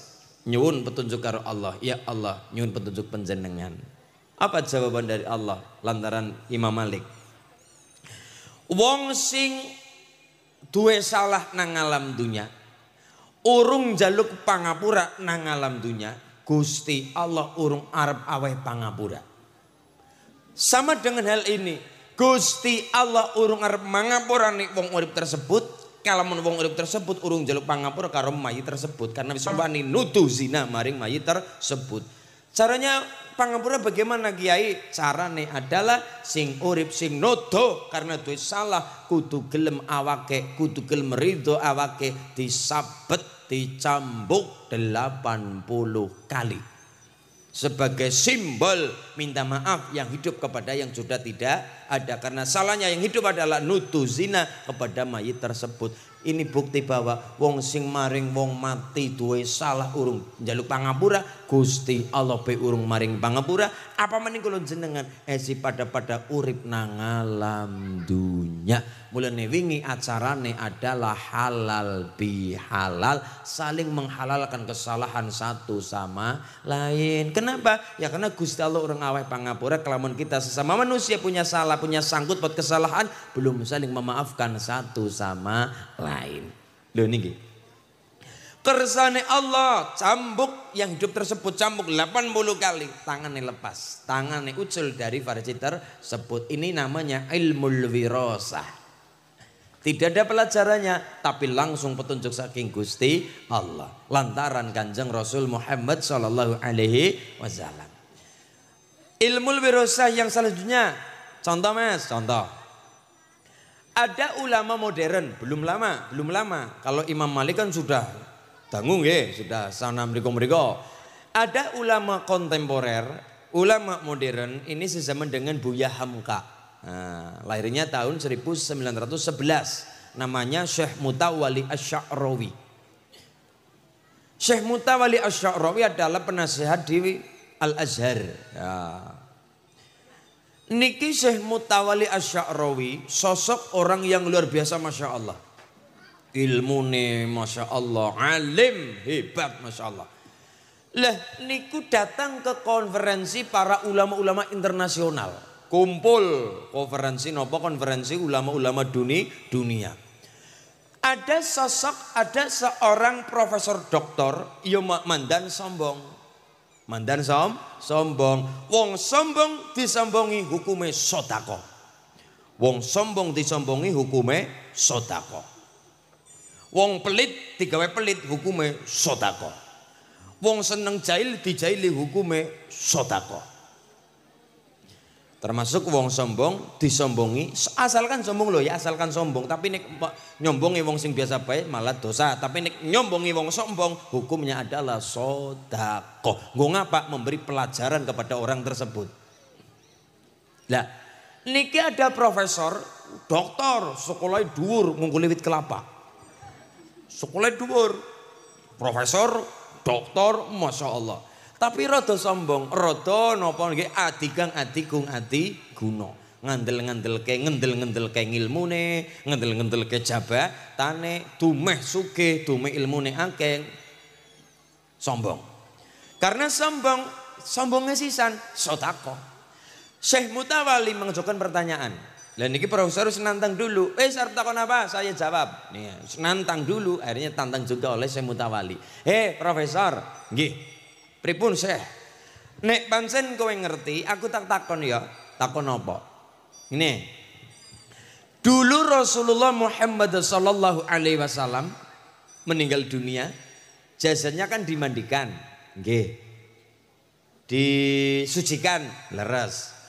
S2: Nyuwun petunjuk karo Allah. Ya Allah, nyun petunjuk penjenengan. Apa jawaban dari Allah lantaran Imam Malik? Wong sing duwe salah nang alam dunya. Urung jaluk pangapura nang alam dunya, Gusti Allah urung arep aweh pangapura. Sama dengan hal ini, Gusti Allah urung arep mangapura nih wong urip tersebut kalamun wong urip tersebut urung jaluk pangapura karo mayit tersebut karena wis Nutu zina maring mayit tersebut. Caranya pangapura bagaimana kiai? Carane adalah sing urip sing nodo karena tuh salah kutu gelem awake, kutu gelem ridho awake disabet dicambuk delapan puluh kali. Sebagai simbol minta maaf yang hidup kepada yang sudah tidak ada karena salahnya yang hidup adalah nutu zina kepada mayit tersebut. Ini bukti bahwa wong sing maring wong mati duwe salah urung jaluk pangapura Gusti Allah pe urung maring pangapura apa mening kula jenengan esi eh, pada-pada urip nangalam alam dunya mulane wingi acarane adalah halal bihalal saling menghalalkan kesalahan satu sama lain kenapa ya karena Gusti Allah urung aweh pangapura kelamun kita sesama manusia punya salah punya sangkut buat kesalahan belum saling memaafkan satu sama lain lho niki Kersane Allah cambuk yang hidup tersebut cambuk 80 kali tangannya lepas tangannya ucul dari farisi tersebut ini namanya ilmu wirosah tidak ada pelajarannya tapi langsung petunjuk saking Gusti Allah lantaran kanjeng Rasul Muhammad Shallallahu Alaihi Wasallam ilmu wirosah yang selanjutnya contoh mas contoh ada ulama modern belum lama belum lama kalau Imam Malik kan sudah Tanggung ya sudah sana mereka-mereka. Ada ulama kontemporer, ulama modern ini sezaman dengan Buya Hamka. Nah, lahirnya tahun 1911. Namanya Syekh Mutawali Asy'arawi. Syekh Mutawali Asy'arawi adalah penasehat di Al-Azhar. Ya. Niki Syekh Mutawali Asy'arawi sosok orang yang luar biasa Masya Allah ilmu nih masya Allah alim hebat masya Allah lah niku datang ke konferensi para ulama-ulama internasional kumpul konferensi nopo konferensi ulama-ulama dunia dunia ada sosok ada seorang profesor doktor yo iya, mandan sombong mandan som sombong wong sombong disombongi hukume sotako wong sombong disombongi hukume sotako Wong pelit tiga digawe pelit hukume sodako. Wong seneng jahil dijaili hukume sodako. Termasuk wong sombong disombongi asalkan sombong loh ya asalkan sombong tapi nek nyombongi wong sing biasa baik malah dosa tapi nek nyombongi wong sombong hukumnya adalah sodako. Gue ngapa memberi pelajaran kepada orang tersebut. Lah niki ada profesor, doktor, sekolah dhuwur ngungkuli wit kelapa sekolah dhuwur. Profesor, doktor, Masya Allah. Tapi rada sombong, rada napa nggih ati kung adi guna. ngandel ngandel ke ngendel-ngendelke ngilmune, ngendel tane tumeh dumeh tumeh dumeh ilmune angkeng Sombong. Karena sombong, sombongnya sisan sotako. Syekh Mutawali mengajukan pertanyaan. Lah niki profesor harus nantang dulu. Eh saya takon apa? Saya jawab. Nih, nantang dulu. Akhirnya tantang juga oleh saya mutawali. Eh profesor, nggih. Pripun saya? Nek pancen kowe ngerti, aku tak takon ya. Takon apa? Ini. Dulu Rasulullah Muhammad sallallahu alaihi wasallam meninggal dunia, jasadnya kan dimandikan. Nggih. Disucikan, leres.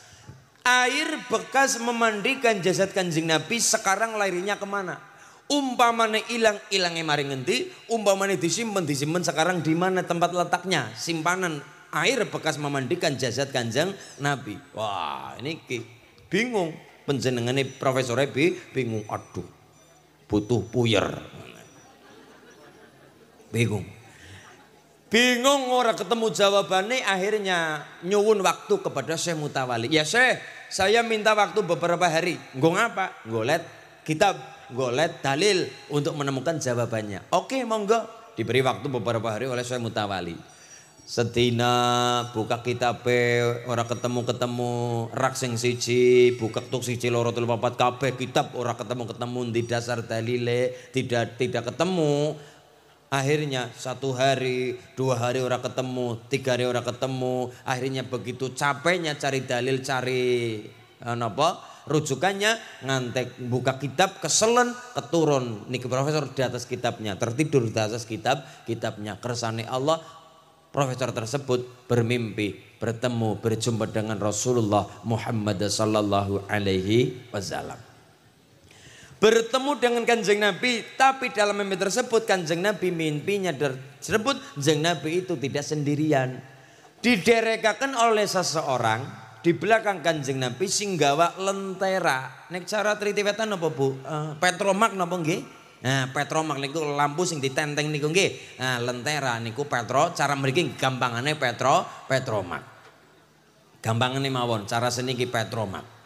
S2: Air bekas memandikan jasad kanjeng Nabi sekarang lahirnya kemana? Umpamane hilang hilangnya mari ngenti, umpamane disimpan disimpan sekarang di mana tempat letaknya? Simpanan air bekas memandikan jasad kanjeng Nabi. Wah, ini bingung penjenengane Profesor Ebi bingung aduh butuh puyer bingung Bingung orang ketemu jawabannya akhirnya nyuwun waktu kepada Syekh Mutawali. Ya Syekh, saya minta waktu beberapa hari. gue ngapa? gue lihat kitab, gue lihat dalil untuk menemukan jawabannya. Oke, monggo. Diberi waktu beberapa hari oleh Syekh Mutawali. Setina buka kitab orang ketemu-ketemu rak sing siji, buka tuk siji loro telu papat kabeh kitab orang ketemu-ketemu di dasar dalile, tidak tidak ketemu. Akhirnya satu hari, dua hari orang ketemu, tiga hari orang ketemu. Akhirnya begitu capeknya cari dalil, cari apa? Eh, rujukannya ngantek buka kitab keselen keturun niki profesor di atas kitabnya tertidur di atas kitab kitabnya kersane Allah profesor tersebut bermimpi bertemu berjumpa dengan Rasulullah Muhammad sallallahu alaihi wasallam bertemu dengan kanjeng Nabi tapi dalam mimpi tersebut kanjeng Nabi mimpinya tersebut kanjeng Nabi itu tidak sendirian diderekakan oleh seseorang di belakang kanjeng Nabi singgawa lentera nek cara tritiwetan apa Bu eh, petromak apa nggih nah petromak niku lampu sing ditenteng niku nggih nah lentera niku petro cara mriki gampangane petro petromak gampangane mawon cara seni ki petromak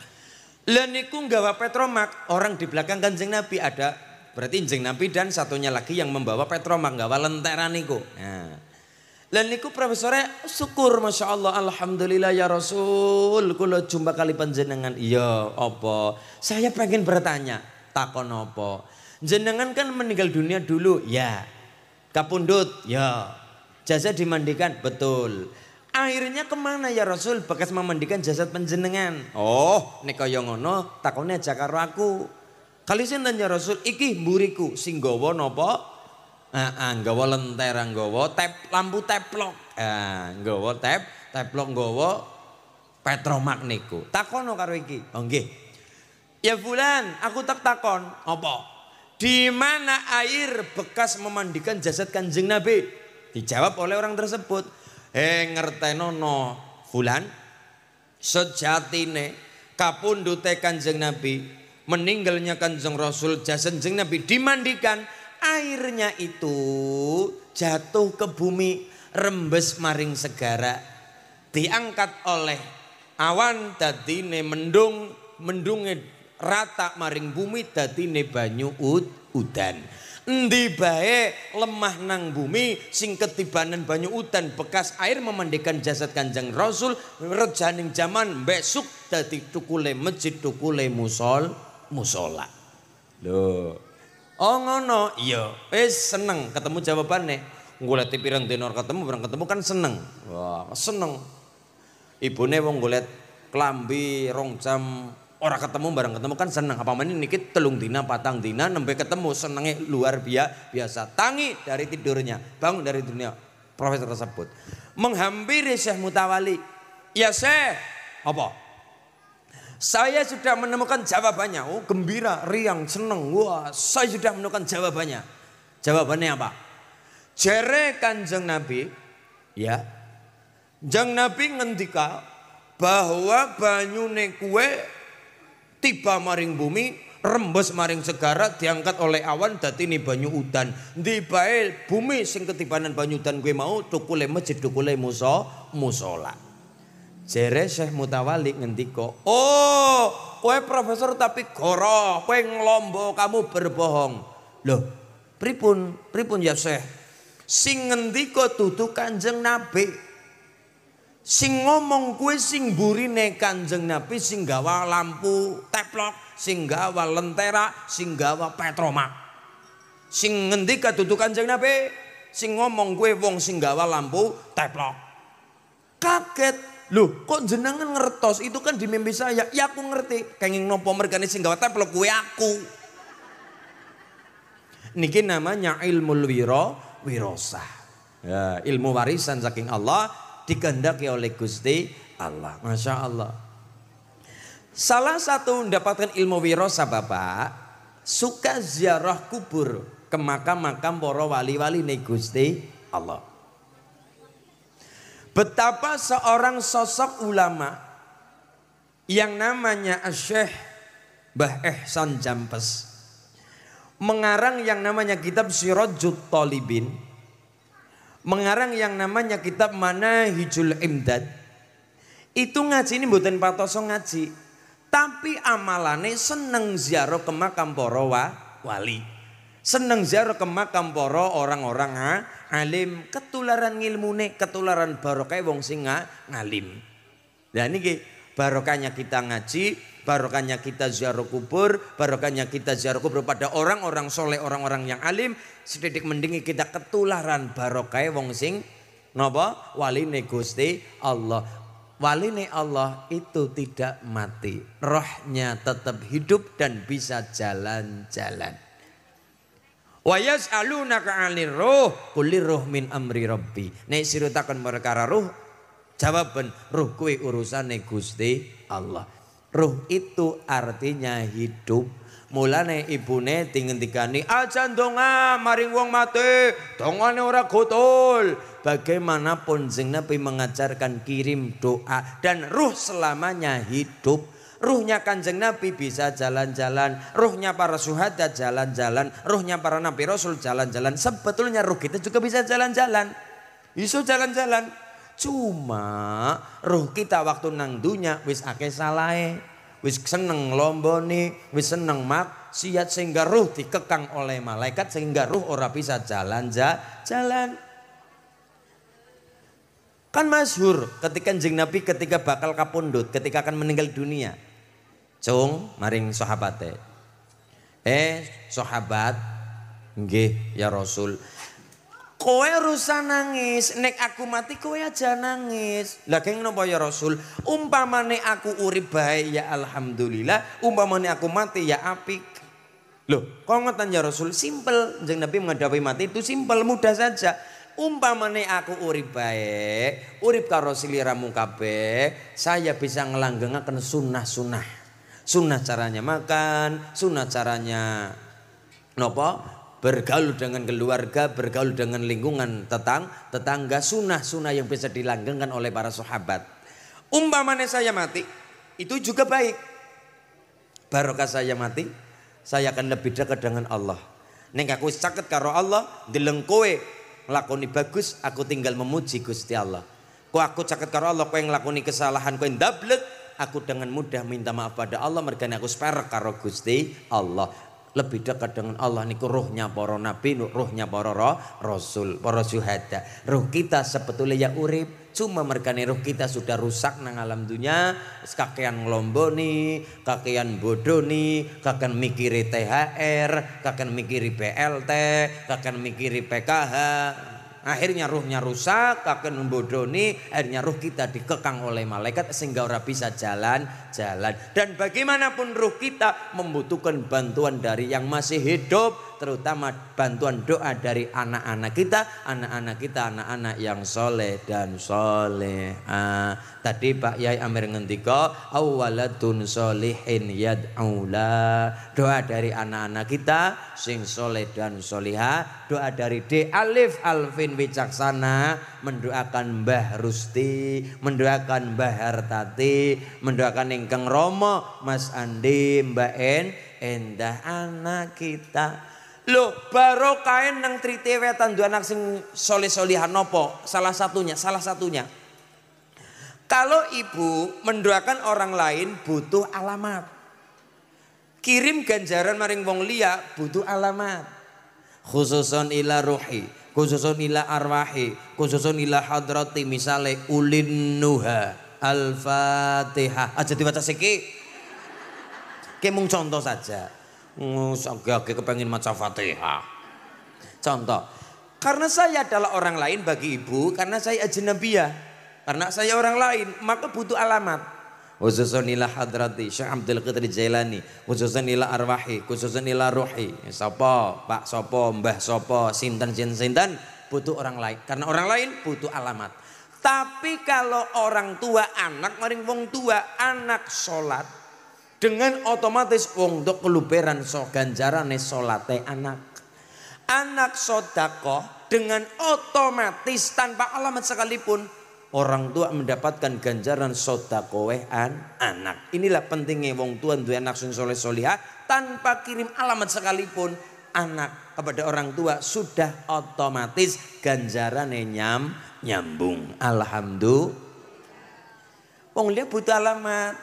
S2: Leniku nggawa petromak, orang di belakang kanjeng Nabi ada. Berarti kanjeng Nabi dan satunya lagi yang membawa petromak, nggawa lentera niku. Nah. Leniku profesornya syukur Masya Allah Alhamdulillah ya Rasul Kulo jumpa kali panjenengan Iya opo. Saya pengen bertanya Takon opo Jenengan kan meninggal dunia dulu Ya Kapundut Ya Jasa dimandikan Betul Akhirnya kemana ya Rasul bekas memandikan jasad penjenengan oh neko yongono takonnya takone aja karo dan ya Rasul iki buriku singgowo nopo. Ah, Heeh, ah, gowo lentera nggawa tep lampu teplok. Ah, gowo tep, teplok gowo petromak niku. Takono karo iki. oke? Oh, ya bulan, aku tak takon, apa? Di mana air bekas memandikan jasad Kanjeng Nabi? Dijawab oleh orang tersebut. He eh, ngerteno no fulan sejatine tekan Kanjeng Nabi meninggalnya Kanjeng Rasul jasenjeng Nabi dimandikan airnya itu jatuh ke bumi rembes maring segara diangkat oleh awan datine mendung mendunge rata maring bumi datine banyu ud, udan Endi bae lemah nang bumi sing ketibanan banyu udan bekas air memandikan jasad Kanjeng Rasul rejaning jaman besuk dadi tukule masjid tukule musol musola. Lho. Oh ngono, iya. Wis eh, seneng ketemu jawabane. Goleti pirang tenor ketemu, bareng ketemu kan seneng. Wah, seneng. Ibune wong golet klambi rong jam orang ketemu barang ketemu kan senang apa mana kita telung dina patang dina nembe ketemu senengnya luar biasa biasa tangi dari tidurnya bangun dari dunia profesor tersebut menghampiri Syekh Mutawali ya Syekh apa saya sudah menemukan jawabannya oh gembira riang seneng wah saya sudah menemukan jawabannya jawabannya apa jere kanjeng Nabi ya jeng Nabi ngendika bahwa banyune kue tiba maring bumi rembes maring segara diangkat oleh awan dati ini banyu udan Di bae bumi sing ketibanan banyu udan gue mau tukule masjid tukule muso musola jere Syekh Mutawali ngendiko. oh kue profesor tapi goro kue ngelombo kamu berbohong loh pripun pripun ya seh. sing ngendiko tutu Kanjeng Nabi sing ngomong kuwi sing burine Kanjeng Nabi sing gawa lampu teplok, sing gawa lentera, sing gawa petromak. Sing ngendika katutu Kanjeng Nabi, sing ngomong kuwi wong sing gawa lampu teplok. Kaget. Loh, kok jenengan ngertos? Itu kan di mimpi saya. Ya aku ngerti. Kenging nopo mergane sing gawa teplok kuwi aku. Niki namanya ilmu wiro wirosa. Ya, ilmu warisan saking Allah dikehendaki oleh Gusti Allah. Masya Allah. Salah satu mendapatkan ilmu wirosa Bapak suka ziarah kubur ke makam-makam para wali-wali ne Gusti Allah. Betapa seorang sosok ulama yang namanya Syekh Mbah Ehsan Jampes mengarang yang namanya kitab Sirajut Talibin mengarang yang namanya kitab mana hijul imdad itu ngaji ini bukan patoso ngaji tapi amalane seneng ziarah ke makam poro wa, wali seneng ziarah ke makam poro orang-orang ha, alim ketularan ilmune ketularan barokah wong singa ngalim dan ini barokahnya kita ngaji barokahnya kita ziarah kubur, barokahnya kita ziarah kubur pada orang-orang soleh, orang-orang yang alim, sedikit mendingi kita ketularan barokai wong sing napa wali Gusti Allah ne Allah itu tidak mati rohnya tetap hidup dan bisa jalan-jalan Wa yas'alunaka alir roh, kulir roh min amri rabbi. Nek sirutakan mereka roh, jawaban ruh kui urusan Gusti Allah. Ruh itu artinya hidup Mulane ibune dingendikani aja donga maring wong mati, dongane ora gotol. Bagaimanapun Jeng Nabi mengajarkan kirim doa dan ruh selamanya hidup. Ruhnya kanjeng Nabi bisa jalan-jalan Ruhnya para suhada jalan-jalan Ruhnya para Nabi Rasul jalan-jalan Sebetulnya ruh kita juga bisa jalan-jalan Isu jalan-jalan Cuma ruh kita waktu nang dunya wis akeh salahe wis seneng lomboni, wis seneng siat sehingga ruh dikekang oleh malaikat sehingga ruh ora bisa jalan ja, jalan. Kan masyhur ketika jeng Nabi ketika bakal kapundut ketika akan meninggal dunia. Cung maring sahabate. Eh sahabat, nggih ya Rasul, Kowe rusak nangis, nek aku mati kowe aja nangis. Lah kene nopo ya Rasul? Umpamane aku urip baik ya alhamdulillah, umpamane aku mati ya apik. Loh, kok ngoten ya Rasul? Simpel. Jeneng Nabi menghadapi mati itu simpel, mudah saja. Umpamane aku urip baik, urip karo siliramu kabeh, saya bisa ngelanggengaken sunah sunah. Sunah caranya makan, Sunah caranya nopo? bergaul dengan keluarga, bergaul dengan lingkungan tetang, tetangga sunnah sunnah yang bisa dilanggengkan oleh para sahabat. Umpamanya saya mati, itu juga baik. Barokah saya mati, saya akan lebih dekat dengan Allah. Neng aku sakit karo Allah, deleng kowe bagus, aku tinggal memuji Gusti Allah. kau aku sakit karo Allah, kau yang lakoni kesalahan, kau yang ndablek, aku dengan mudah minta maaf pada Allah mergani aku spare karo Gusti Allah lebih dekat dengan Allah niku ruhnya para nabi ruhnya para rasul para syuhada ruh kita sebetulnya ya urip cuma mereka nih ruh kita sudah rusak nang alam dunia kakean ngelomboni kakean bodoni kakean mikiri THR kakean mikiri PLT kakean mikiri PKH akhirnya ruhnya rusak kakean bodoni akhirnya ruh kita dikekang oleh malaikat sehingga ora bisa jalan jalan. Dan bagaimanapun ruh kita membutuhkan bantuan dari yang masih hidup, terutama bantuan doa dari anak-anak kita, anak-anak kita, anak-anak yang soleh dan soleh. Tadi Pak Yai Amir ngendika, awalatun solihin yad'ula. Doa dari anak-anak kita, sing soleh dan soleha. Doa dari D. Alif Alvin Wicaksana, mendoakan Mbah Rusti, mendoakan Mbah Hartati, mendoakan Ingkang Romo, Mas Andi, Mbak En, endah anak kita. Lo baru kain nang trite wetan dua anak sing soli solihan nopo, salah satunya, salah satunya. Kalau ibu mendoakan orang lain butuh alamat. Kirim ganjaran maring wong liya butuh alamat khususun ila ruhi khususun ila arwahi khususun ila hadrati misale ulin nuha al-fatihah aja diwaca siki ke mung contoh saja ngusage kepengen maca fatihah contoh karena saya adalah orang lain bagi ibu karena saya ajnabiyah karena saya orang lain maka butuh alamat khususan ila hadrati Syekh Abdul Qadir Jailani khususan ila arwahi khususan ila ruhi ya, sapa Pak sapa Mbah sapa sinten sinten sinten butuh orang lain karena orang lain butuh alamat tapi kalau orang tua anak maring wong tua anak salat dengan otomatis wong dok keluberan so ganjarane salate anak anak sodakoh dengan otomatis tanpa alamat sekalipun orang tua mendapatkan ganjaran sodakowehan anak. Inilah pentingnya wong tua dua anak sun soleh soliha tanpa kirim alamat sekalipun anak kepada orang tua sudah otomatis ganjaran nyam nyambung. Alhamdulillah. Wong dia butuh alamat.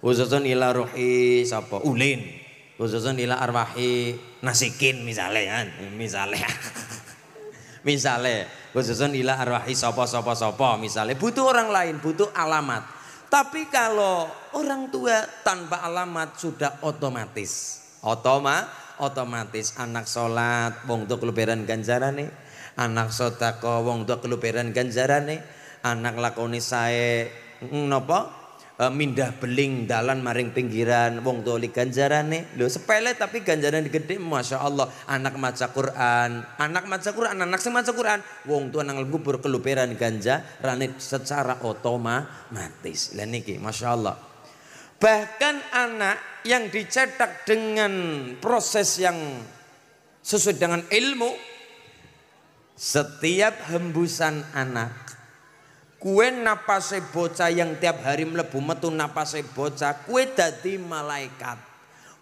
S2: Khususun ila ruhi sapa ulin. Khususun ila arwahi nasikin misalnya kan. Misalnya. Misalnya, khususun ila arwahi sopo sopo sopo. Misalnya, butuh orang lain, butuh alamat. Tapi kalau orang tua tanpa alamat sudah otomatis. Otoma, otomatis anak sholat, wong tua keluberan ganjaran nih. Anak sotako, wong tua keluberan ganjaran nih. Anak lakoni saya, mm, nopo Eh, mindah beling dalan maring pinggiran wong toli ganjaran lo sepele tapi ganjaran gede Masya Allah anak maca Quran anak maca Quran anak sing maca Quran wong tua nang kubur keluperan ganja ranit secara otomatis leniki, Masya Allah bahkan anak yang dicetak dengan proses yang sesuai dengan ilmu setiap hembusan anak Kue napase bocah yang tiap hari melebu metu napase bocah. Kue dadi malaikat.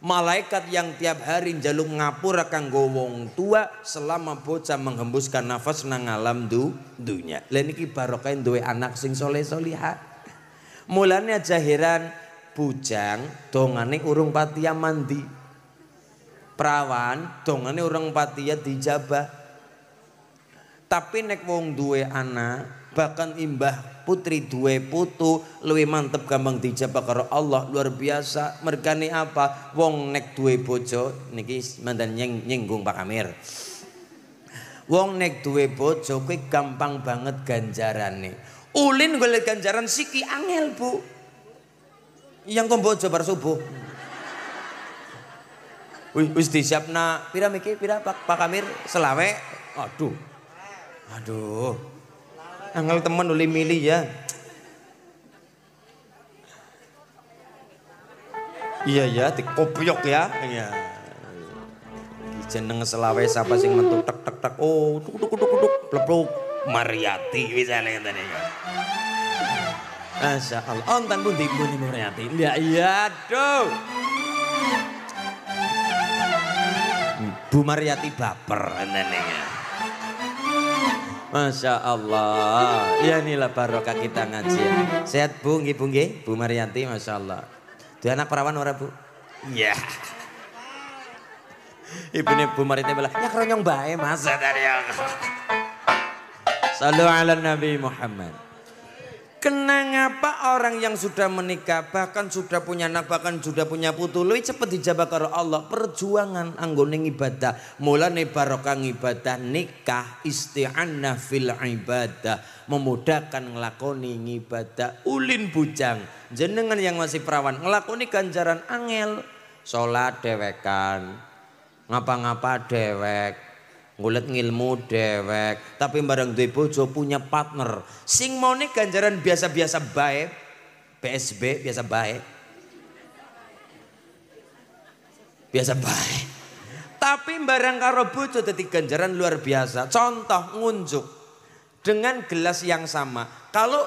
S2: Malaikat yang tiap hari jaluk ngapura kanggo wong tua selama bocah menghembuskan nafas nang alam du, dunya. Lain niki barokain duwe anak sing soleh soliha. Mulanya jahiran bujang dongane urung patia mandi. Perawan dongane urung patia dijabah. Tapi nek wong duwe anak bahkan imbah putri dua putu lebih mantep gampang dijabak karo Allah luar biasa mergani apa wong nek dua bojo niki mandan nyeng nyenggung Pak Amir wong nek dua bojo kue gampang banget nih ulin gue ganjaran siki angel Bu yang kau bojo bar subuh Wih, wis disiapna pira miki pira Pak Amir selawe aduh aduh Angel temen oleh milih ya. Iya ya, dikopyok ya. Iya. Jeneng selawe siapa sing metu tek tek tek. Oh, duk duk duk, duk bleblok. Mariati misalnya ngene kan, tadi. Masya Allah, ontan oh, pun dibuni Mariati. Ya iya, aduh. Bu Mariati baper ngene kan, Masya Allah. Ya inilah barokah kita ngaji. Ya. Sehat Bu, nge Bu nge, Bu Marianti, Masya Allah. Dua anak perawan ora Bu? Ya. Ibu Ibunya Bu Marianti bilang, ya keronyong dari Mas. Salam ala Nabi Muhammad. Kenang apa orang yang sudah menikah bahkan sudah punya anak bahkan sudah punya putu lebih cepat dijabat karo Allah perjuangan anggone ibadah mulane barokah ibadah nikah isti'anah fil ibadah memudahkan ngelakoni ibadah ulin bujang jenengan yang masih perawan ngelakoni ganjaran angel sholat dewekan ngapa-ngapa dewek Ngulet ngilmu dewek tapi bareng duwe bojo punya partner sing nih ganjaran biasa-biasa baik PSB biasa baik biasa baik tapi barang karo bojo jadi ganjaran luar biasa contoh ngunjuk dengan gelas yang sama kalau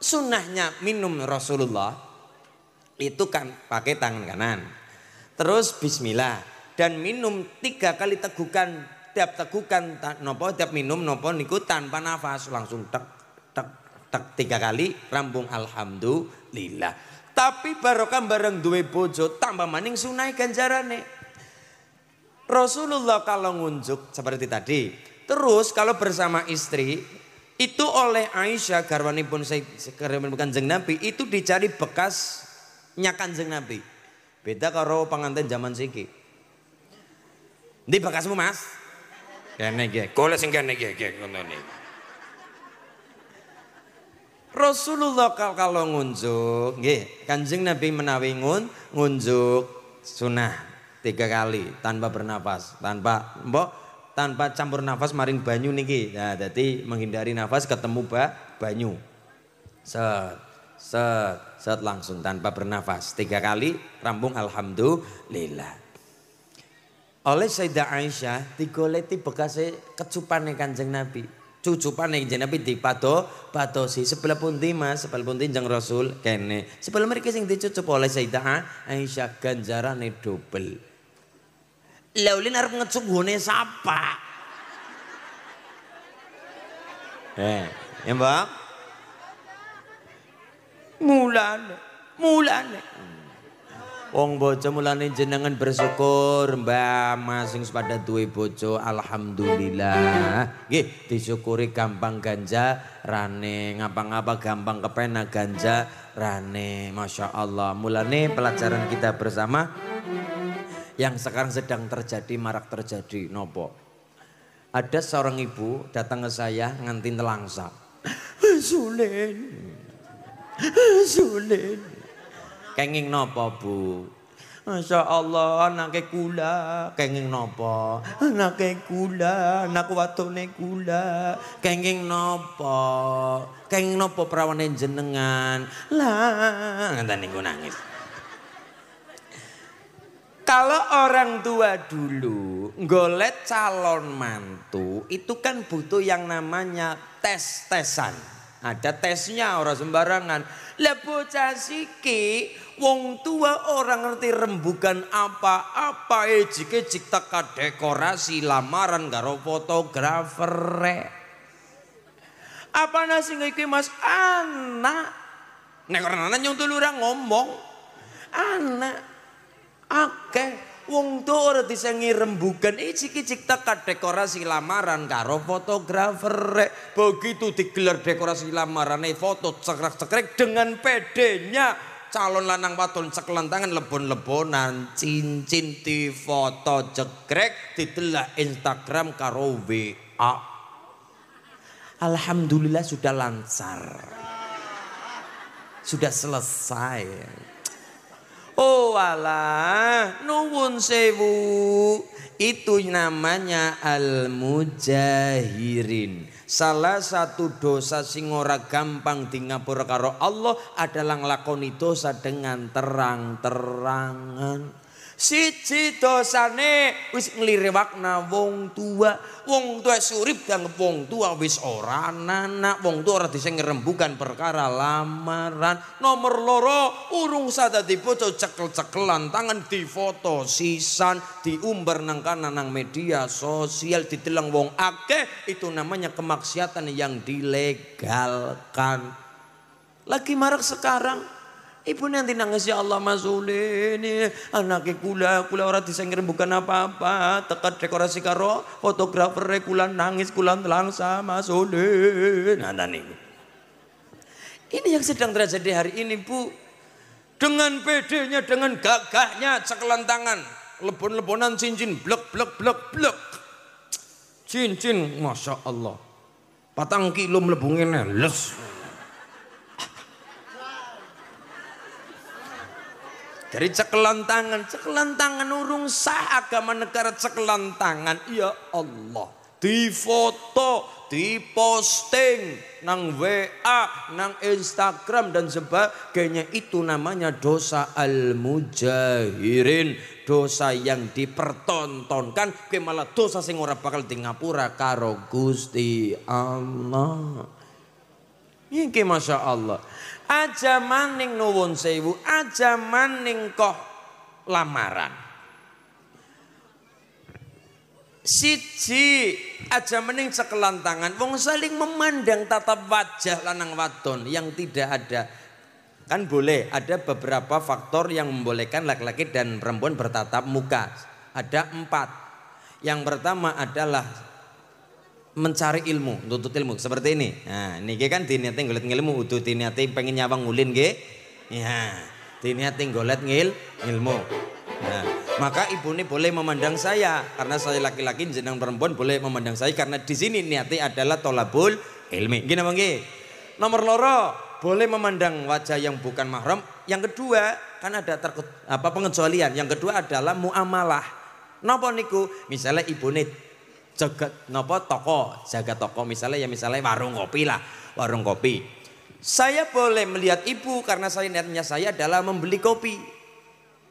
S2: sunnahnya minum Rasulullah itu kan pakai tangan kanan terus bismillah dan minum tiga kali tegukan tiap tekukan nopo tiap minum nopo niku tanpa nafas langsung tek tek tek tiga kali rambung alhamdulillah tapi barokah bareng duwe bojo tambah maning sunai ganjarane Rasulullah kalau ngunjuk seperti tadi terus kalau bersama istri itu oleh Aisyah garwani pun saya bukan kanjeng Nabi itu dicari bekasnya kanjeng Nabi beda kalau pengantin zaman siki di bekasmu mas Kene nggih, golek sing kene nggih nggih ngono niku. Rasulullah kalau ngunjuk, nggih, Kanjeng Nabi menawi ngun, ngunjuk sunah tiga kali tanpa bernapas, tanpa mbok tanpa campur nafas maring banyu niki. Nah, jadi menghindari nafas ketemu ba, banyu. Set, set, set langsung tanpa bernafas. Tiga kali rambung alhamdulillah. Oleh Sayyidah Aisyah digoleti bekasnya kecupane Kanjeng Nabi. Cucupane Kanjeng Nabi dipado si sebelah pun tima sebelah pun tinjang Rasul kene. Sebelah mereka sing dicucup oleh Sayyidah Aisyah ganjarane dobel. Laulin harus ngecup gone siapa Eh, ya Mbak? mulan mulane. Wong bojo mulane jenengan bersyukur Mbah masing sepada duwe bojo alhamdulillah. Nggih, disyukuri gampang ganja rane, ngapa-ngapa gampang kepena ganja rane. Masya Allah. Mulane pelajaran kita bersama yang sekarang sedang terjadi marak terjadi nopo. Ada seorang ibu datang ke saya ngantin telangsa.
S1: Sulen. Sulen.
S2: Kenging nopo, Bu? Masya Allah anake kula kenging nopo anake kula anak watone kula kenging nopo, kenging nopo perawan yang jenengan lah Nanti ku nangis kalau orang tua dulu golek calon mantu itu kan butuh yang namanya tes-tesan ada tesnya orang sembarangan. Lah bocah wong tua orang ngerti rembukan apa-apa ejik-ejik teka dekorasi lamaran garo fotografer Apa nasi ngiki mas anak. Nek orang anak orang ngomong. Anak. oke. Wong ora disengi rembugan icik-icik tekat dekorasi lamaran karo fotografer Begitu digelar dekorasi lamaran foto cekrek-cekrek dengan pedenya calon lanang patun cekelan tangan lebon-lebonan cincin di foto cekrek, ditelah Instagram karo WA. Alhamdulillah sudah lancar. Sudah selesai. Oh Allah, nuwun sewu. Itu namanya al-mujahirin. Salah satu dosa sing ora gampang di karo Allah adalah nglakoni dosa dengan terang-terangan. Siji dosane wis nglirewakna wong tua. Wong tua surip dan wong tua wis ora anak. Wong tua ora bisa ngerembukan perkara lamaran. Nomor loro urung sadadi bocah cekel-cekelan tangan difoto sisan diumbar nang kanan nang media sosial ditelang wong akeh itu namanya kemaksiatan yang dilegalkan. Lagi marak sekarang Ibu nanti nangis ya Allah Uli ini anaknya kula kula orang disengir bukan apa-apa tekat dekorasi karo fotografer kula nangis kula langsa masuli nah, nah nih. ini yang sedang terjadi hari ini bu dengan pedenya dengan gagahnya cekelantangan lebon-lebonan cincin blok blok blok blok cincin masya Allah patang kilo melebungin les Dari cekelan tangan, cekelan tangan urung sah agama negara cekelan tangan. Ya Allah, difoto, diposting nang WA, nang Instagram dan sebagainya itu namanya dosa al-mujahirin, dosa yang dipertontonkan ke malah dosa sing ora bakal di ngapura karo Gusti Allah. ini Masya Allah aja maning nuwun sewu, aja maning kok lamaran. Siji aja maning cekelan tangan, wong saling memandang tatap wajah lanang wadon yang tidak ada. Kan boleh ada beberapa faktor yang membolehkan laki-laki dan perempuan bertatap muka. Ada empat. Yang pertama adalah mencari ilmu, nuntut ilmu seperti ini. Nah, ini kan diniati golet ilmu, udu diniati pengen nyawang ngulin ke? Ya, diniati golet ngil ilmu. Nah, maka ibu ini boleh memandang saya karena saya laki-laki jenang perempuan boleh memandang saya karena di sini niati adalah tolabul ilmi. Gini bang Nomor loro boleh memandang wajah yang bukan mahram. Yang kedua kan ada terkut apa pengecualian. Yang kedua adalah muamalah. Nopo niku? Misalnya ibu ini jagat nopo toko, jaga toko misalnya ya misalnya warung kopi lah, warung kopi. Saya boleh melihat ibu karena saya niatnya saya adalah membeli kopi.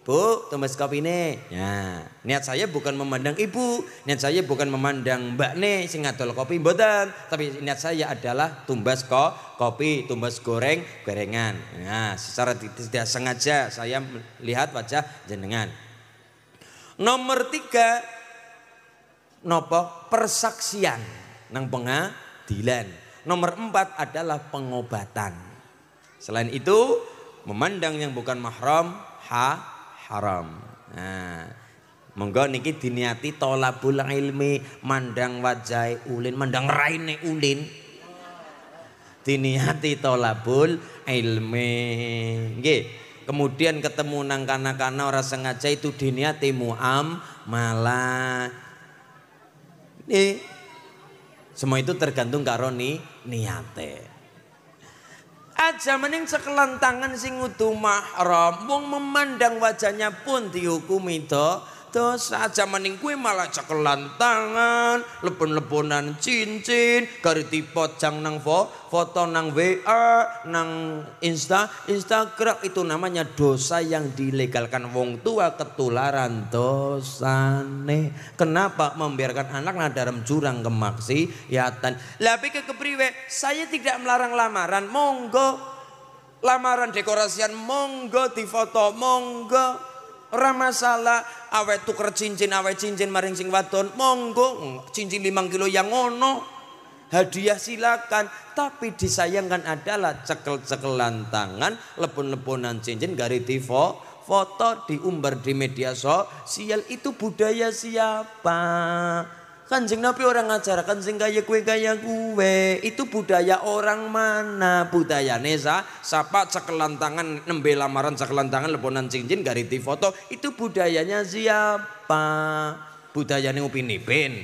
S2: Bu, tumis kopi nih. Ya, niat saya bukan memandang ibu, niat saya bukan memandang mbak nih sing ngadol kopi badan tapi niat saya adalah tumbas ko, kopi, tumbas goreng, gorengan. Nah, secara tidak sengaja saya melihat wajah jenengan. Nomor tiga, nopo persaksian nang pengadilan. Nomor empat adalah pengobatan. Selain itu memandang yang bukan mahram ha haram. Nah, monggo niki diniati tolabul ilmi mandang wajah ulin mandang raine ulin diniati tolabul ilmi nggih kemudian ketemu nang kana-kana ora sengaja itu diniati muam malah Nih, semua itu tergantung karo ni niate. Aja mending sekelan tangan sing utuh mahram, wong memandang wajahnya pun dihukumi do dosa zaman kuwi malah cekelan tangan lebon-lebonan cincin tipot jang nang fo, foto nang WA nang Insta Instagram itu namanya dosa yang dilegalkan wong tua ketularan dosa nih kenapa membiarkan anak nah dalam jurang kemaksiatan tapi ke kepriwe saya tidak melarang lamaran monggo lamaran dekorasian monggo difoto monggo ora masalah awet tuker cincin awet cincin maring sing wadon monggo cincin limang kilo yang ono hadiah silakan tapi disayangkan adalah cekel-cekelan tangan lepon-leponan cincin gari foto diumbar di media sosial itu budaya siapa Kanjeng Nabi orang ngajarakan sing kaya kue gaya kue. Itu budaya orang mana? Budaya neza sapa cekelan tangan, nembe lamaran cekelan tangan, leponan cincin, gariti foto. Itu budayanya siapa? Budayanya Upin Ipin.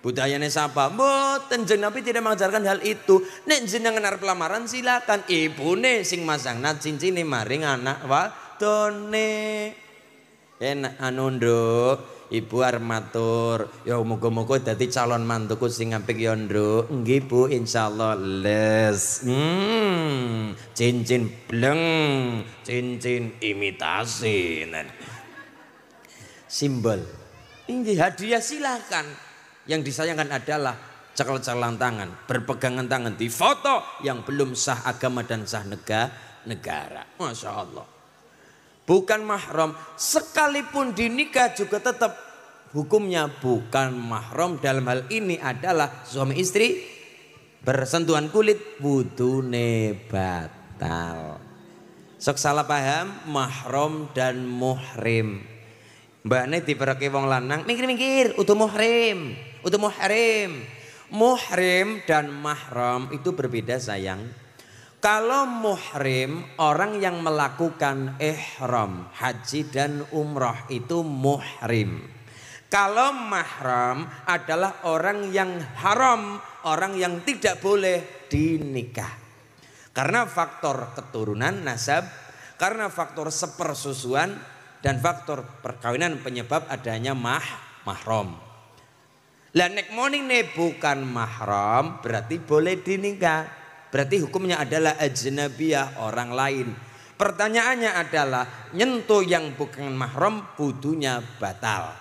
S2: Budayanya siapa? Mboten Nabi tidak mengajarkan hal itu. Nek jenengan arep lamaran silakan. ne sing masang nat cincin maring anak wadone. Enak en anu, nduk. Ibu armatur, ya moga-moga dadi calon mantuku sing apik ya, Nduk. Nggih, Bu, insyaallah les. Hmm, cincin bleng, cincin imitasi. Simbol. Ini hadiah silahkan. Yang disayangkan adalah cekel-cekelan tangan, berpegangan tangan di foto yang belum sah agama dan sah negara. Masya Allah bukan mahram sekalipun dinikah juga tetap hukumnya bukan mahram dalam hal ini adalah suami istri bersentuhan kulit wudune batal sok salah paham mahram dan muhrim mbak Neti diperke wong lanang mikir-mikir, utuh muhrim utuh muhrim muhrim dan mahram itu berbeda sayang kalau muhrim orang yang melakukan ihram haji dan umroh itu muhrim. Kalau mahram adalah orang yang haram, orang yang tidak boleh dinikah. Karena faktor keturunan nasab, karena faktor sepersusuan dan faktor perkawinan penyebab adanya mah mahram. Lah nek moning ne bukan mahram berarti boleh dinikah. Berarti hukumnya adalah ajnabiyah orang lain. Pertanyaannya adalah nyentuh yang bukan mahram wudunya batal.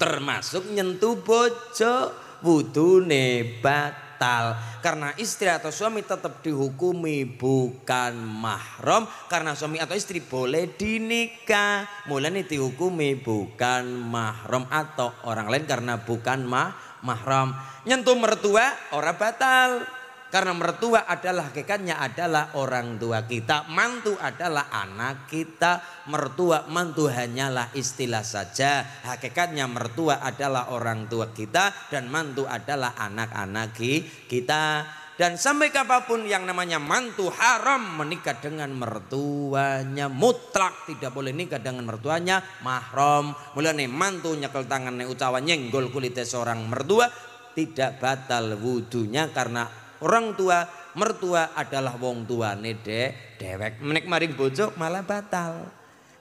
S2: Termasuk nyentuh bojo wudune batal. Karena istri atau suami tetap dihukumi bukan mahram karena suami atau istri boleh dinikah. Mulane dihukumi bukan mahram atau orang lain karena bukan mah mahram. Nyentuh mertua ora batal. Karena mertua adalah hakikatnya adalah orang tua kita, mantu adalah anak kita, mertua mantu hanyalah istilah saja. Hakikatnya mertua adalah orang tua kita dan mantu adalah anak-anak kita. Dan sampai kapanpun yang namanya mantu haram menikah dengan mertuanya mutlak tidak boleh nikah dengan mertuanya mahram. Mulane mantu nyekel tangane ucawannya nyenggol kulitnya seorang mertua tidak batal wudhunya karena orang tua mertua adalah wong tua de dewek menek maring bojo malah batal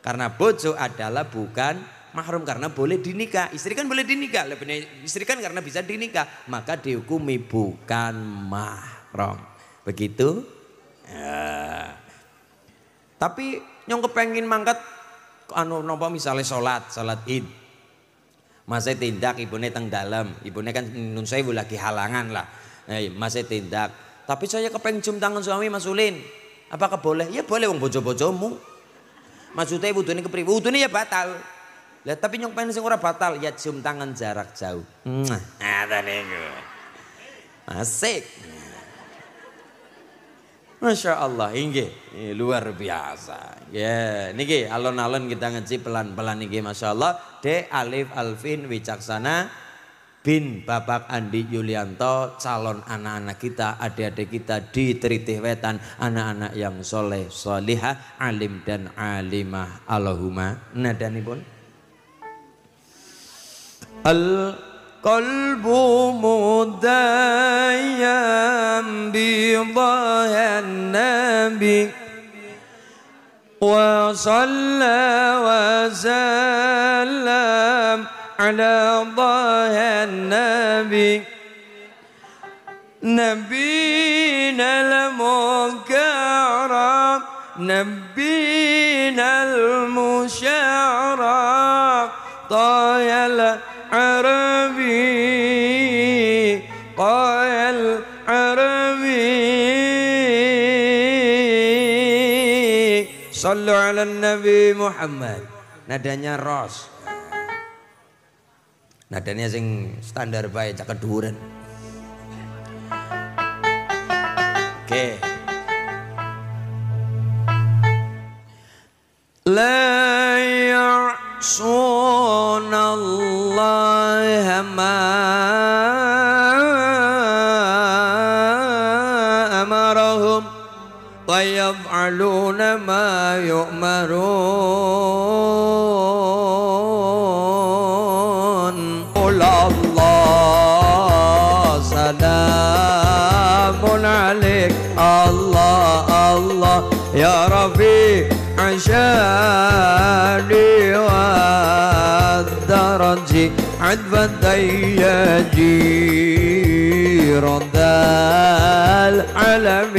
S2: karena bojo adalah bukan mahrum karena boleh dinikah istri kan boleh dinikah lebih istri kan karena bisa dinikah maka dihukumi bukan mahrum begitu ya. tapi nyong kepengin mangkat anu nopo misalnya sholat sholat id Masa tindak ibu teng dalam, ibu kan nun saya lagi halangan lah eh, masih tindak. Tapi saya kepeng cium tangan suami Mas Ulin. Apakah boleh? Ya boleh wong bojo-bojomu. Maksudnya wudune butuh Wudune ya batal. Lah tapi nyong pengen sing ora batal ya cium tangan jarak jauh. Ada niku. Asik. Masya Allah, ini, luar biasa. Ya, yeah. niki alon-alon kita ngaji pelan-pelan niki, masya Allah. De Alif Alvin Wicaksana bin Bapak Andi Yulianto calon anak-anak kita adik-adik kita di Tritih Wetan anak-anak yang soleh solihah alim dan alimah Allahumma pun. al qalbu mudayyam
S1: bi nabi wa sallallahu wa sallam على ظهر النبي نبينا المكرم نبينا المشرف طايا العربي طايا العربي صلوا
S2: على النبي محمد nadanya راس nadanya sing standar baik cak keduren oke okay.
S1: لا يعصون الله ما أمرهم ويفعلون ما يا ربي عشاني والدرج عذب الدياجي رد العلم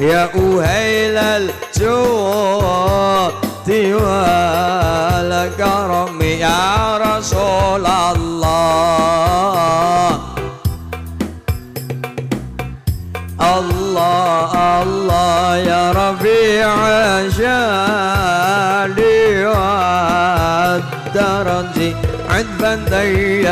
S1: يا أهيل الجود والكرم يا رسول الله குழந்தைய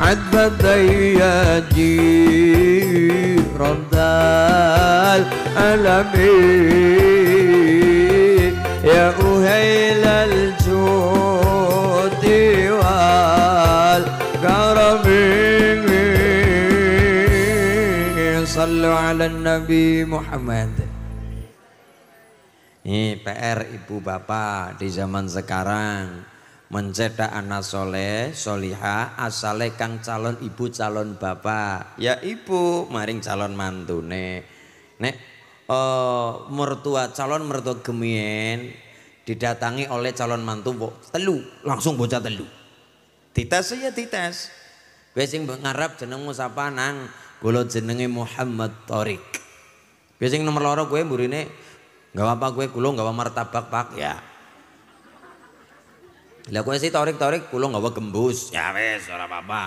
S1: عند بدي رد ألمي يا أهيل الجود والكرم صلوا على النبي محمد
S2: Ini PR ibu bapak di zaman sekarang mencetak anak soleh, soliha, asale kang calon ibu calon bapak, ya ibu maring calon mantune, nek uh, mertua calon mertua gemien didatangi oleh calon mantu bo, telu langsung bocah telu, dites ya dites, biasing ngarap jenengmu siapa nang, gulo jenenge Muhammad Torik, biasing nomor loro gue murine nggak apa gue gulung nggak apa martabak pak ya, lah kowe sih torik-torik kula nggawa gembus. Ya wis ora apa-apa.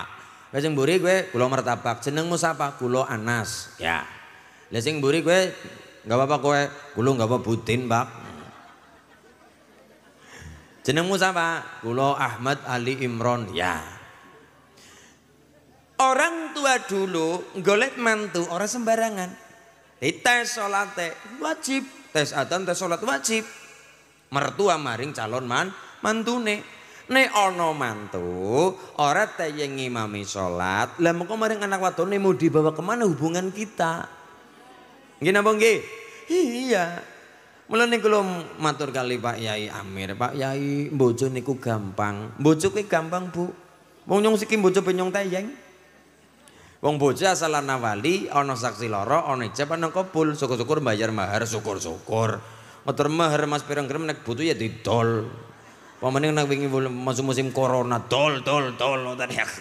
S2: Lah sing mburi kowe kula mertabak. Jenengmu sapa? Kula Anas. Ya. Lah sing mburi kowe nggak apa-apa kowe kula nggawa butin, Pak. Jenengmu sapa? Kula Ahmad Ali Imron. Ya. Orang tua dulu golek mantu orang sembarangan. Dites salate wajib, tes adzan tes salat wajib. Mertua maring calon man mantune. Nek ono mantu ora yang ngimami sholat, lah mau kemarin anak ini mau dibawa kemana hubungan kita? Gini apa nggih? Iya. Mula nih kalau matur kali Pak Yai Amir, Pak Yai bojo niku gampang. Bojo kuwi gampang, Bu. Wong nyong siki bojo penyong tayang. Wong bojo asal anak wali, ono saksi loro, ono ijab, ono kopul. syukur-syukur bayar mahar, syukur-syukur. Motor mahar Mas Pirang kerem nek butuh ya didol. Pamaning nak wingi masuk musim corona, tol tol tol tadi ya. aku.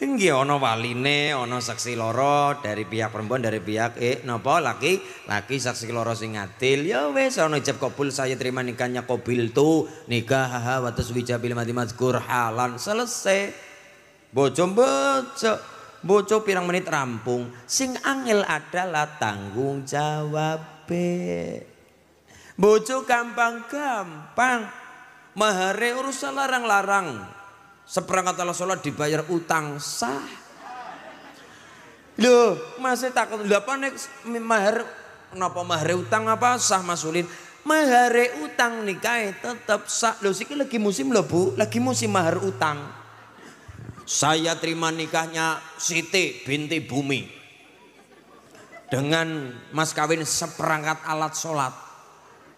S2: Nggih wali waline, ono saksi loro dari pihak perempuan, dari pihak eh napa laki, laki saksi loro sing adil. Ya wes ono ijab kopul saya terima nikahnya kobil tu nikah wa taswija mati madkur halan selesai. Bojo bojo bojo pirang menit rampung. Sing angel adalah tanggung jawab. Bojo gampang-gampang. Mahare urusan larang-larang. Seperangkat Allah sholat dibayar utang sah. Loh, masih takut. Lah panik mahar kenapa mahare utang apa sah masulin? Mahare utang nikah tetap sah. Loh, siki lagi musim loh, Bu. Lagi musim mahar utang. Saya terima nikahnya Siti binti Bumi dengan mas kawin seperangkat alat sholat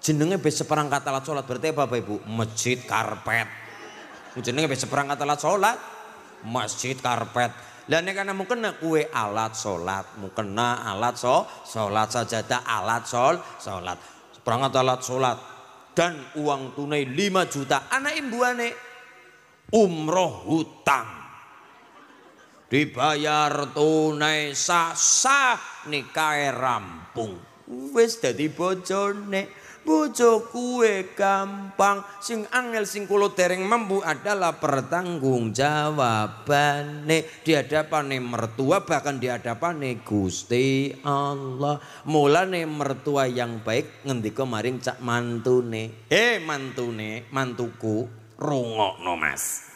S2: jenenge wis seperangkat alat sholat berarti apa Bapak Ibu? Masjid karpet. Jenenge wis seperangkat alat sholat, masjid karpet. Lah nek ana mukena kue alat sholat, mukena alat so, sholat ada alat sol, sholat. Seperangkat alat sholat dan uang tunai 5 juta. Anak imbuane umroh hutang. Dibayar tunai sah sah nikah rampung. Wis jadi bojone bojo gampang sing angel sing kulo dereng mampu adalah pertanggung jawabane di hadapane mertua bahkan di hadapane Gusti Allah mulane mertua yang baik ngendi kemarin cak mantune eh mantune mantuku rungokno mas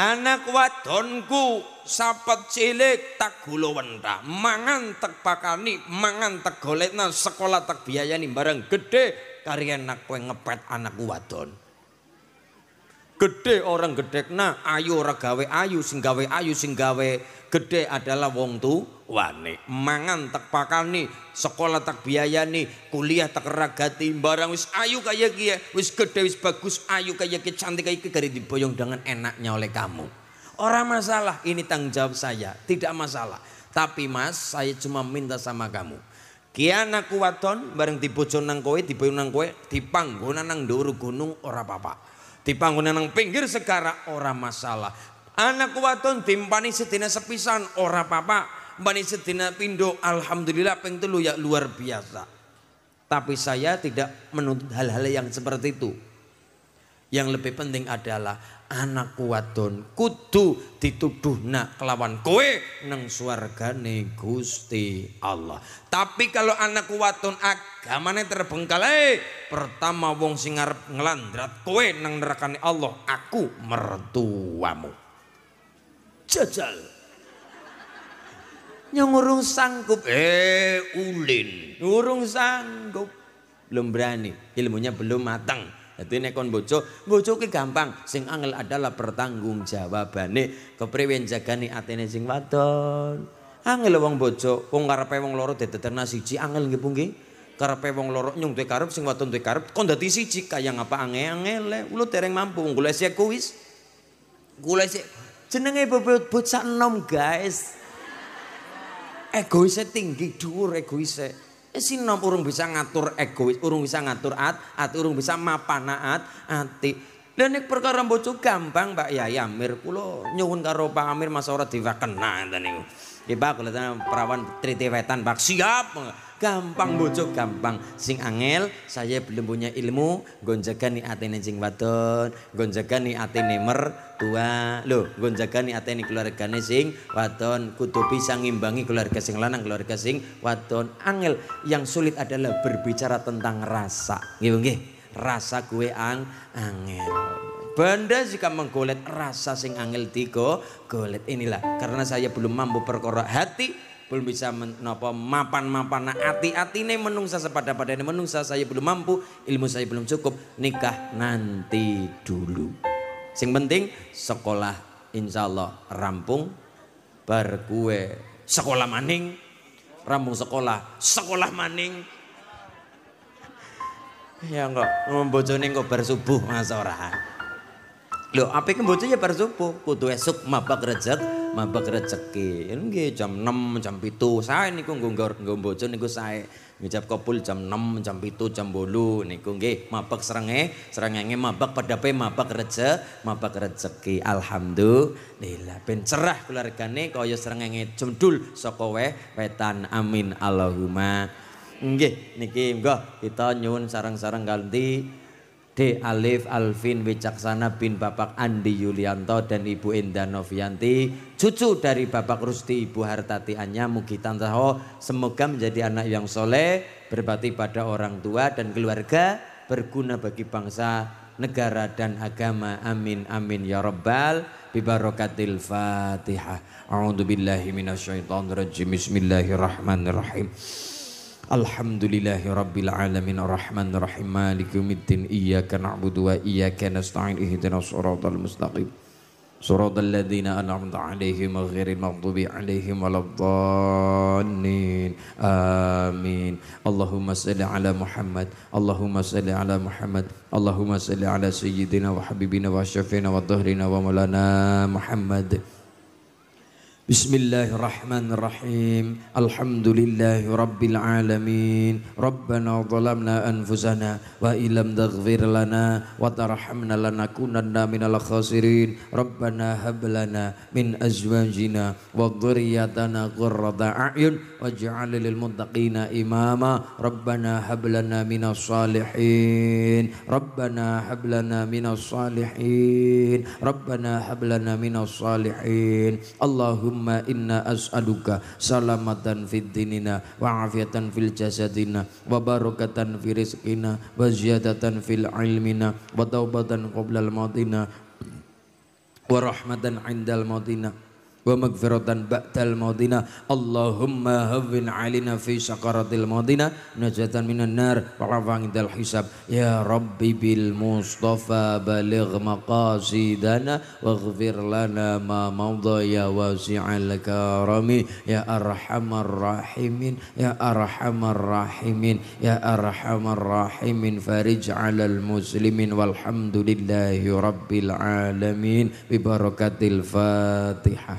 S2: anak wadonku sapet cilik tak gulo wenda mangan tak pakani mangan tak golekna sekolah tak biaya biayani bareng gede karya nak kue ngepet anak wadon gede orang gede na ayu ora gawe ayu sing gawe ayu sing gawe gede adalah wong tu wane. mangan tak pakani sekolah tak biaya biayani kuliah tak ragati barang wis ayu kaya kia wis gede wis bagus ayu kaya kia cantik kaya kia dari diboyong dengan enaknya oleh kamu Orang masalah, ini tanggung jawab saya, tidak masalah. Tapi mas, saya cuma minta sama kamu. Kiana kuwaton bareng dibojo nang kowe, dibojo nang kowe, dipanggona nang dhuwur gunung ora papa apa Dipanggona nang pinggir segara ora masalah. Anak kuwaton timpani sedina sepisan ora apa-apa. Mbani sedina pindo alhamdulillah ping telu ya luar biasa. Tapi saya tidak menuntut hal-hal yang seperti itu. Yang lebih penting adalah anakku wadon kudu nak kelawan kowe nang swargane Gusti Allah. Tapi kalau anakku wadon agamanya terbengkalai pertama wong singar ngelandrat kowe nang nerakane Allah aku mertuamu. Jajal. Yang urung sanggup eh ulin, urung sanggup belum berani, ilmunya belum matang. Jadi nek kon bojo, bojo ki gampang, sing angel adalah pertanggung jawabane kepriwen jagane atene sing wadon. Angel wong bojo, wong karepe wong loro dedeterna siji angel nggih pungi. Karepe wong loro nyung duwe karep sing wadon duwe karep, kon dadi siji kaya ngapa angel-angel, ulo tereng mampu golek sik kuwis. Golek sik jenenge bebot bocah enom guys. Egoise tinggi dhuwur egoise. Ya sinom urung bisa ngatur egois, urung bisa ngatur at, at urung bisa mapanaat ati. Dan nek perkara bojo gampang Pak Yai Amir kula nyuhun karo Pak Amir masa ora diwakena ngeten niku. Nggih Pak kula perawan tritiwetan Pak siap gampang bojo gampang sing angel saya belum punya ilmu gonjakan nih atene sing wadon gonjakan nih atene tua lo gonjakan ni atene nih sing wadon kudu bisa ngimbangi keluarga sing lanang keluarga sing wadon angel yang sulit adalah berbicara tentang rasa nggih nggih rasa gue ang angel benda jika menggolet rasa sing angel tigo golet inilah karena saya belum mampu perkara hati belum bisa menopo mapan-mapan nah, hati nih menungsa sepada-padane menungsa saya belum mampu ilmu saya belum cukup nikah nanti dulu sing penting sekolah insya Allah rampung bar kue sekolah maning rampung sekolah sekolah maning ya enggak ngombojone kok bar subuh mas Lho, yang bocah ya bar subuh, kudu esuk mabak rezeki, mabak ini Nggih jam 6, jam 7 sae niku nggo nggo bojo niku saya Ngecap kopul jam 6, jam 7, jam 8 niku nggih mabak serenge, serengenge mabak pada pe mabak rezeki, mabak rezeki, Alhamdulillah ben cerah keluargane kaya serengenge jendul saka weh wetan. Amin Allahumma. Nggih niki monggo kita nyuwun sarang-sarang ganti D. Alif Alvin Wicaksana bin Bapak Andi Yulianto dan Ibu Indah Novianti cucu dari Bapak Rusti Ibu Hartati Anya Mugi Tantaho semoga menjadi anak yang soleh berbakti pada orang tua dan keluarga berguna bagi bangsa negara dan agama amin amin ya rabbal bibarakatil fatihah a'udzubillahi minasyaitonirrajim bismillahirrahmanirrahim الحمد لله رب العالمين الرحمن الرحيم مالك يوم الدين إياك نعبد وإياك نستعين اهدنا الصراط المستقيم صراط الذين أنعمت عليهم غير المغضوب عليهم ولا الضالين آمين اللهم صل على محمد اللهم صل على محمد اللهم صل على سيدنا وحبيبنا وشفينا وظهرنا ومولانا محمد بسم الله الرحمن الرحيم الحمد لله رب العالمين ربنا ظلمنا أنفسنا وإن لم تغفر لنا وترحمنا لنكونن من الخاسرين ربنا هب لنا من أزواجنا وذريتنا قرة أعين واجعل للمتقين إماما ربنا هب لنا من الصالحين ربنا هب لنا من الصالحين ربنا هب لنا من الصالحين اللهم Allahumma inna as'aluka salamatan fid dinina wa afiatan fil jasadina wa barakatan fi rizqina wa ziyadatan fil ilmina wa taubatan qabla al-madina wa rahmatan indal madina ومغفرة بعد المدينة اللهم هون علينا في سكرات المدينة نجاة من النار ورفعنا عند الحساب يا ربي بالمصطفى بلغ مقاصدنا واغفر لنا ما مضى يا واسع الكرم يا أرحم الراحمين يا أرحم الراحمين يا أرحم الراحمين فرج على المسلمين والحمد لله رب العالمين ببركة الفاتحة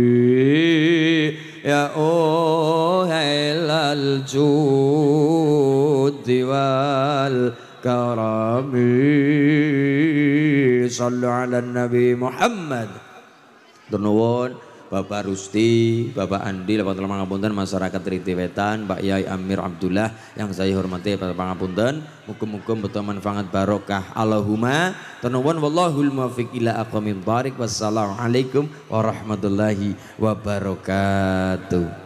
S1: الجود والكرم صلوا على النبي محمد
S2: Ternuwun Bapak Rusti, Bapak Andi, Bapak Tulang Pangapunten, Masyarakat Riti Wetan, Pak Yai Amir Abdullah yang saya hormati Bapak Pangapunten, mukum-mukum betul manfaat barokah Allahumma tenuwun wallahul muwaffiq ila aqwamit thariq wassalamualaikum warahmatullahi wabarakatuh